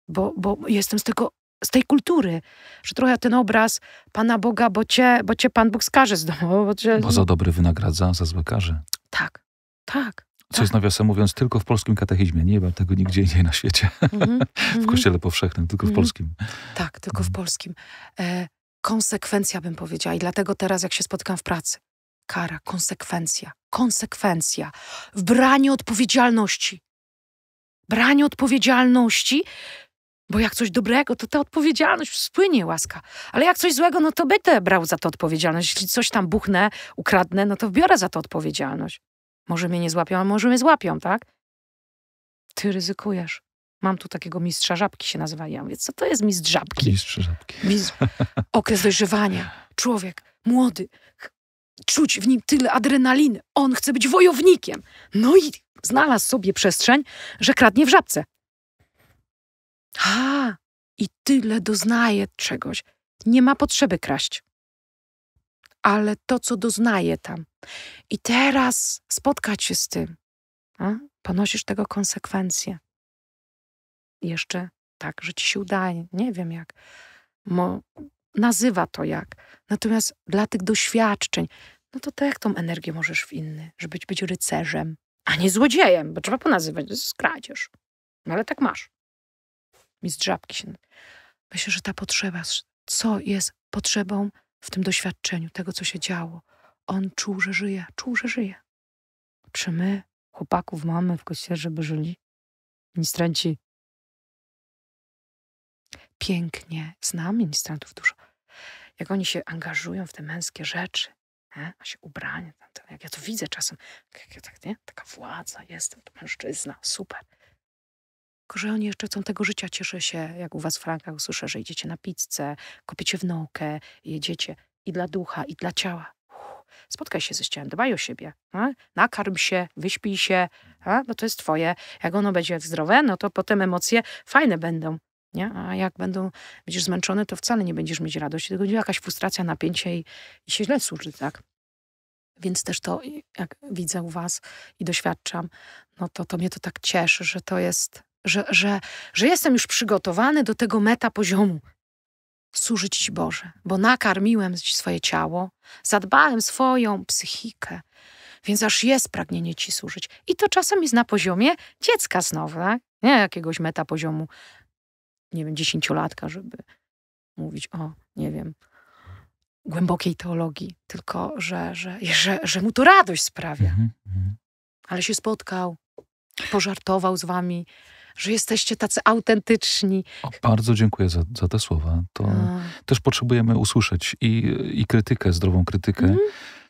bo, bo jestem z tego, z tej kultury, że trochę ten obraz Pana Boga, bo cię, bo cię Pan Bóg skaże z domu. Bo, cię, bo za dobry wynagradza, za złe karze. Tak, tak. Co jest tak. nawiasem mówiąc tylko w polskim katechizmie. Nie mam tego nigdzie indziej na świecie. Mm -hmm. w mhm. kościele powszechnym, tylko mm -hmm. w mhm. polskim. Tak, tylko w mhm. polskim. E, konsekwencja bym powiedziała i dlatego teraz jak się spotkam w pracy. Kara, konsekwencja, konsekwencja. W braniu odpowiedzialności. Branie odpowiedzialności bo jak coś dobrego, to ta odpowiedzialność spłynie łaska. Ale jak coś złego, no to będę brał za to odpowiedzialność. Jeśli coś tam buchnę, ukradnę, no to biorę za to odpowiedzialność. Może mnie nie złapią, a może mnie złapią, tak? Ty ryzykujesz. Mam tu takiego mistrza żabki się nazywają. Więc co to jest mistrz żabki? Mistrz żabki. Mistrz... Okres dojrzewania. Człowiek, młody, czuć w nim tyle adrenaliny. On chce być wojownikiem. No i znalazł sobie przestrzeń, że kradnie w żabce. Ha! I tyle doznaje czegoś. Nie ma potrzeby kraść ale to, co doznaję tam. I teraz spotkać się z tym. A? Ponosisz tego konsekwencje. Jeszcze tak, że ci się udaje, nie wiem jak. Mo, nazywa to jak. Natomiast dla tych doświadczeń, no to tak tą energię możesz w inny, żeby być, rycerzem, a nie złodziejem, bo trzeba ponazywać, to jest kradzież. No ale tak masz. Mistrz Żabki się... Myślę, że ta potrzeba, co jest potrzebą w tym doświadczeniu tego, co się działo. On czuł, że żyje, czuł, że żyje. Czy my, chłopaków, mamy w kościele, żeby żyli? Ministranci. Pięknie, znam ministrantów dużo. Jak oni się angażują w te męskie rzeczy, nie? a się ubranie, jak ja to widzę czasem, jak ja tak, nie? taka władza, jestem to mężczyzna, super że oni jeszcze chcą tego życia. Cieszę się, jak u was w Frankach usłyszę, że idziecie na pizzę, kopiecie w naukę, jedziecie. I dla ducha, i dla ciała. Uff. Spotkaj się ze ścianem, dbaj o siebie. A? Nakarm się, wyśpij się, a? bo no to jest twoje. Jak ono będzie zdrowe, no to potem emocje fajne będą. Nie? A jak będą, będziesz zmęczony, to wcale nie będziesz mieć radości, tylko będzie jakaś frustracja, napięcie i, i się źle służy, tak? Więc też to, jak widzę u was i doświadczam, no to, to mnie to tak cieszy, że to jest że, że, że jestem już przygotowany do tego meta poziomu. Służyć Ci Boże, bo nakarmiłem swoje ciało, zadbałem swoją psychikę, więc aż jest pragnienie Ci służyć. I to czasem jest na poziomie dziecka znowu, tak? nie jakiegoś meta poziomu, nie wiem, dziesięciolatka, żeby mówić o, nie wiem, głębokiej teologii, tylko że, że, że, że mu to radość sprawia. Mhm, mhm. ale się spotkał, pożartował z wami, że jesteście tacy autentyczni. O, bardzo dziękuję za, za te słowa. To też potrzebujemy usłyszeć i, i krytykę, zdrową krytykę. Mm.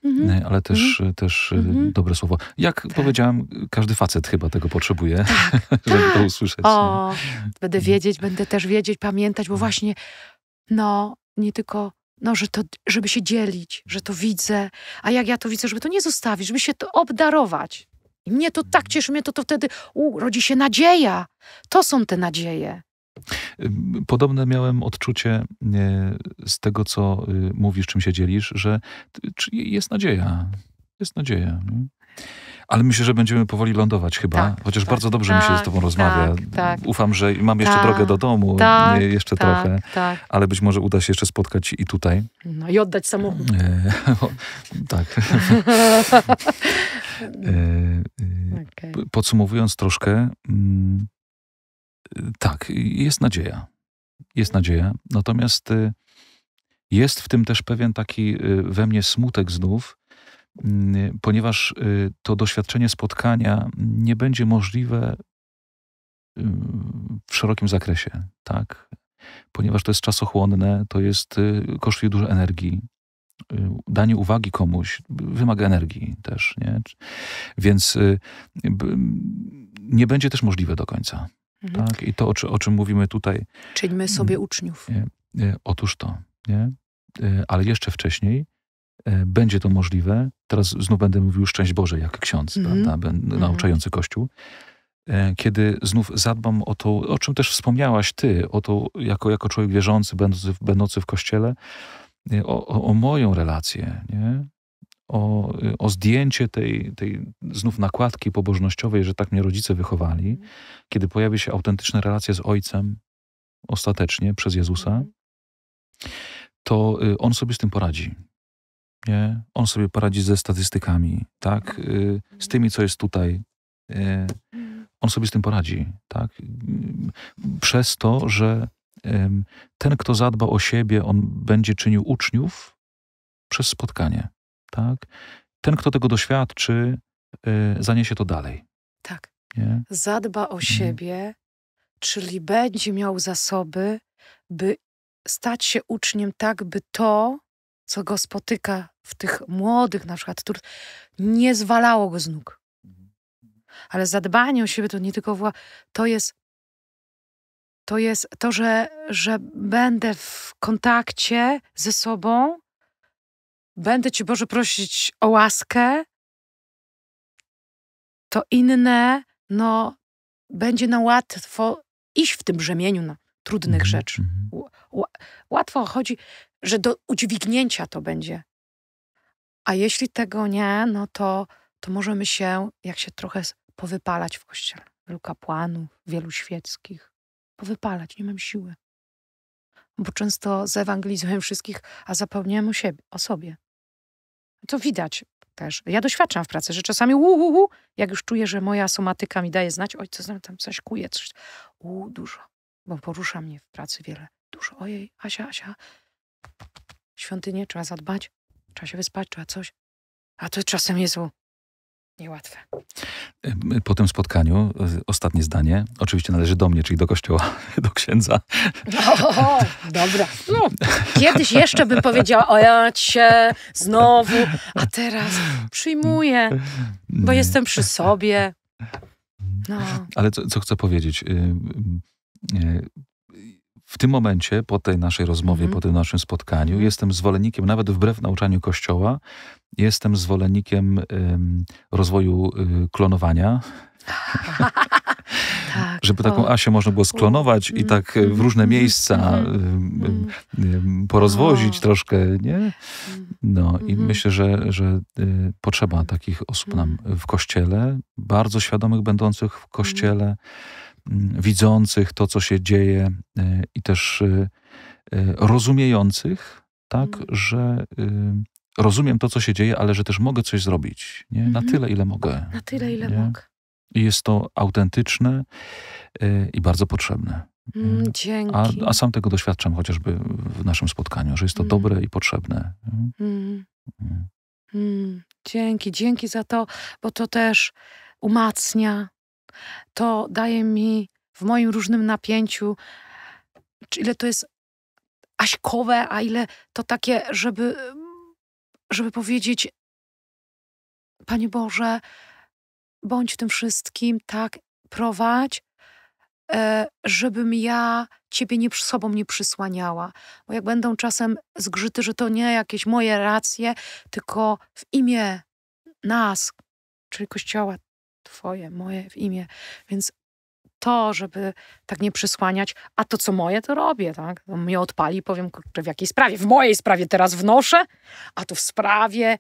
Mm -hmm. ale też, mm -hmm. też mm -hmm. dobre słowo. Jak tak. powiedziałam, każdy facet chyba tego potrzebuje, tak, żeby tak. to usłyszeć. O, będę wiedzieć, będę też wiedzieć, pamiętać, bo tak. właśnie, no, nie tylko, no, że to, żeby się dzielić, że to widzę, a jak ja to widzę, żeby to nie zostawić, żeby się to obdarować. I mnie to tak cieszy, mnie to, to wtedy urodzi się nadzieja. To są te nadzieje. Podobne miałem odczucie e, z tego, co e, mówisz, czym się dzielisz, że jest nadzieja. Jest nadzieja. Nie? Ale myślę, że będziemy powoli lądować chyba, tak, chociaż tak, bardzo dobrze tak, mi się z tak, tobą rozmawia. Tak, tak. Ufam, że mam jeszcze drogę do domu, jeszcze trochę, ale być może uda się jeszcze spotkać i tutaj. No i oddać samochód. E, tak. E, e, okay. Podsumowując troszkę, mm, tak, jest nadzieja. Jest nadzieja. Natomiast y, jest w tym też pewien taki y, we mnie smutek znów, Mm, ponieważ y, to doświadczenie spotkania nie będzie możliwe y, w szerokim zakresie, tak? Ponieważ to jest czasochłonne, to jest y, kosztuje dużo energii. Danie uwagi komuś wymaga energii też, nie? Więc nie będzie też możliwe do końca. Mhm. Tak? I to, o, czym mówimy tutaj. Czyńmy sobie mm, uczniów. Otóż to, nie? Ale jeszcze wcześniej E, będzie to możliwe. Teraz znów będę mówił szczęść Boże jak ksiądz, mm -hmm. prawda, mhm. nauczający Kościół. E, kiedy znów zadbam o to, o czym też wspomniałaś ty, o to jako, jako człowiek wierzący, będący, będący w Kościele, e, o, o, o moją relację, nie? O, o, zdjęcie tej, tej znów nakładki pobożnościowej, że tak mnie rodzice wychowali, mhm. kiedy pojawi się autentyczna relacja z Ojcem, ostatecznie przez Jezusa, mhm. to On sobie z tym poradzi nie? On sobie poradzi ze statystykami, tak? Y, z mhm. tymi, co jest tutaj. Y, mhm. On sobie z tym poradzi, tak? Y, przez to, że ten, kto zadba o siebie, on będzie czynił uczniów przez spotkanie, tak? Ten, kto tego doświadczy, zaniesie to dalej. Tak. Nie? Zadba o mhm. siebie, czyli będzie miał zasoby, by stać się uczniem tak, by to, co go spotyka w tych młodych na przykład, tur, nie zwalało go z nóg. Mhm. Ale zadbanie o siebie to nie tylko wła, to jest to jest to, że, że będę w kontakcie ze sobą, będę Ci Boże prosić o łaskę, to inne, no, będzie na łatwo iść w tym brzemieniu na trudnych mhm, rzeczy. Mhm. Łatwo chodzi, że do udźwignięcia to będzie. A jeśli tego nie, no to, to możemy się, jak się trochę powypalać w kościele. Wielu kapłanów, wielu świeckich. Powypalać, nie mam siły. Bo często zewangelizujemy wszystkich, a zapomniałem o, siebie, o sobie. To widać też. Ja doświadczam w pracy, że czasami uhuhu, jak już czuję, że moja somatyka mi daje znać, oj, co znam, tam coś kuje, coś. U, dużo. Bo porusza mnie w pracy wiele. Dużo, ojej, Asia, Asia, Świątynię trzeba zadbać, trzeba się wyspać, trzeba coś. A to czasem jest niełatwe. Y, y, po tym spotkaniu, y, ostatnie zdanie, oczywiście należy do mnie, czyli do kościoła, do księdza. No, dobra. No, kiedyś jeszcze bym powiedziała, o ja cię znowu, a teraz przyjmuję, bo jestem przy sobie. No. Ale co, co chcę powiedzieć? w tym momencie, po tej naszej rozmowie, mm. po tym naszym spotkaniu, mhm. jestem zwolennikiem, nawet wbrew nauczaniu Kościoła, jestem zwolennikiem ym, rozwoju y, klonowania. tak, żeby taką o. Asię można było sklonować i tak w różne miejsca porozwozić troszkę, nie? Mm. No i mhm. myślę, że, że y, potrzeba takich osób nam mm. w kościele, bardzo świadomych będących w mm. kościele. Mm, widzących to, co się dzieje y, i też y, y, rozumiejących, tak, mhm. że rozumiem to, co się dzieje, ale że też mogę coś zrobić. Nie? Mhm. Na tyle, ile mogę. Na tyle, ile nie? mogę. I jest to autentyczne i bardzo potrzebne. Mm, mm. dzięki. A, a, sam tego doświadczam chociażby w naszym spotkaniu, że jest to mm. dobre i potrzebne. Mm. Dzięki, dzięki za to, bo to też umacnia, to daje mi w moim różnym napięciu, ile to jest aśkowe, a ile to takie, żeby, żeby powiedzieć, Panie Boże, bądź w tym wszystkim, tak, prowadź, e, żebym ja Ciebie nie, sobą nie przysłaniała. Bo jak będą czasem zgrzyty, że to nie jakieś moje racje, tylko w imię nas, czyli Kościoła, Twoje, moje w imię. Więc to, żeby tak nie przysłaniać, a to co moje, to robię, tak? No, mnie odpali, powiem, kurczę, w jakiej sprawie? W mojej sprawie teraz wnoszę, a tu w sprawie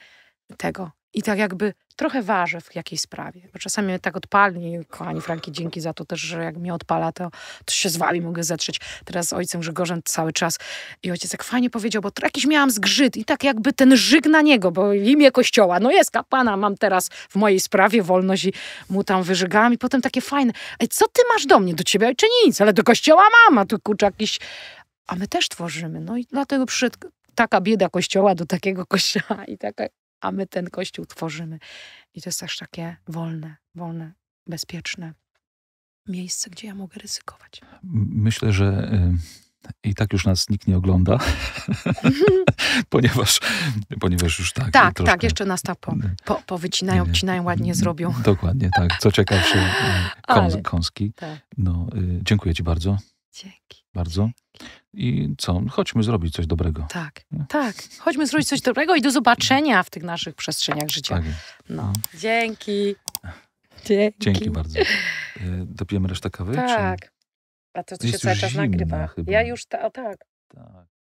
tego i tak jakby trochę ważę w jakiejś sprawie. Bo czasami mnie tak odpalni, kochani Franki, dzięki za to też, że jak mnie odpala, to, to się zwali, mogę zetrzeć. Teraz z ojcem Grzegorzem cały czas. I ojciec tak fajnie powiedział, bo jakiś miałam zgrzyt i tak jakby ten żyg na niego, bo imię kościoła, no jest kapana mam teraz w mojej sprawie wolność i mu tam wyżygałam. I potem takie fajne, Ej, co ty masz do mnie? Do ciebie czy nic, ale do kościoła mama, tu kurczę jakiś... A my też tworzymy, no i dlatego przyszedł taka bieda kościoła do takiego kościoła i taka a my ten kościół tworzymy. I to jest też takie wolne, wolne, bezpieczne miejsce, gdzie ja mogę ryzykować. Myślę, że y, i tak już nas nikt nie ogląda, ponieważ, ponieważ już tak. Tak, tak troszkę... tak, jeszcze nas ta po, y, po, powycinają, nie, obcinają, ładnie zrobią. Dokładnie, tak. Co ciekawsze, y, kąs, kąski. Tak. No, dziękuję Ci bardzo. Dzięki. Bardzo. Dzięki. I co? Chodźmy zrobić coś dobrego. Tak, nie? tak. Chodźmy zrobić coś dobrego i do zobaczenia w tych naszych przestrzeniach życia. Tak no. no. Dzięki. Dzięki. Dzięki bardzo. E, dopijemy resztę kawy? Tak. Czy... A to, to się cały czas nagrywa. Chyba. Ja już, ta, o tak. Tak.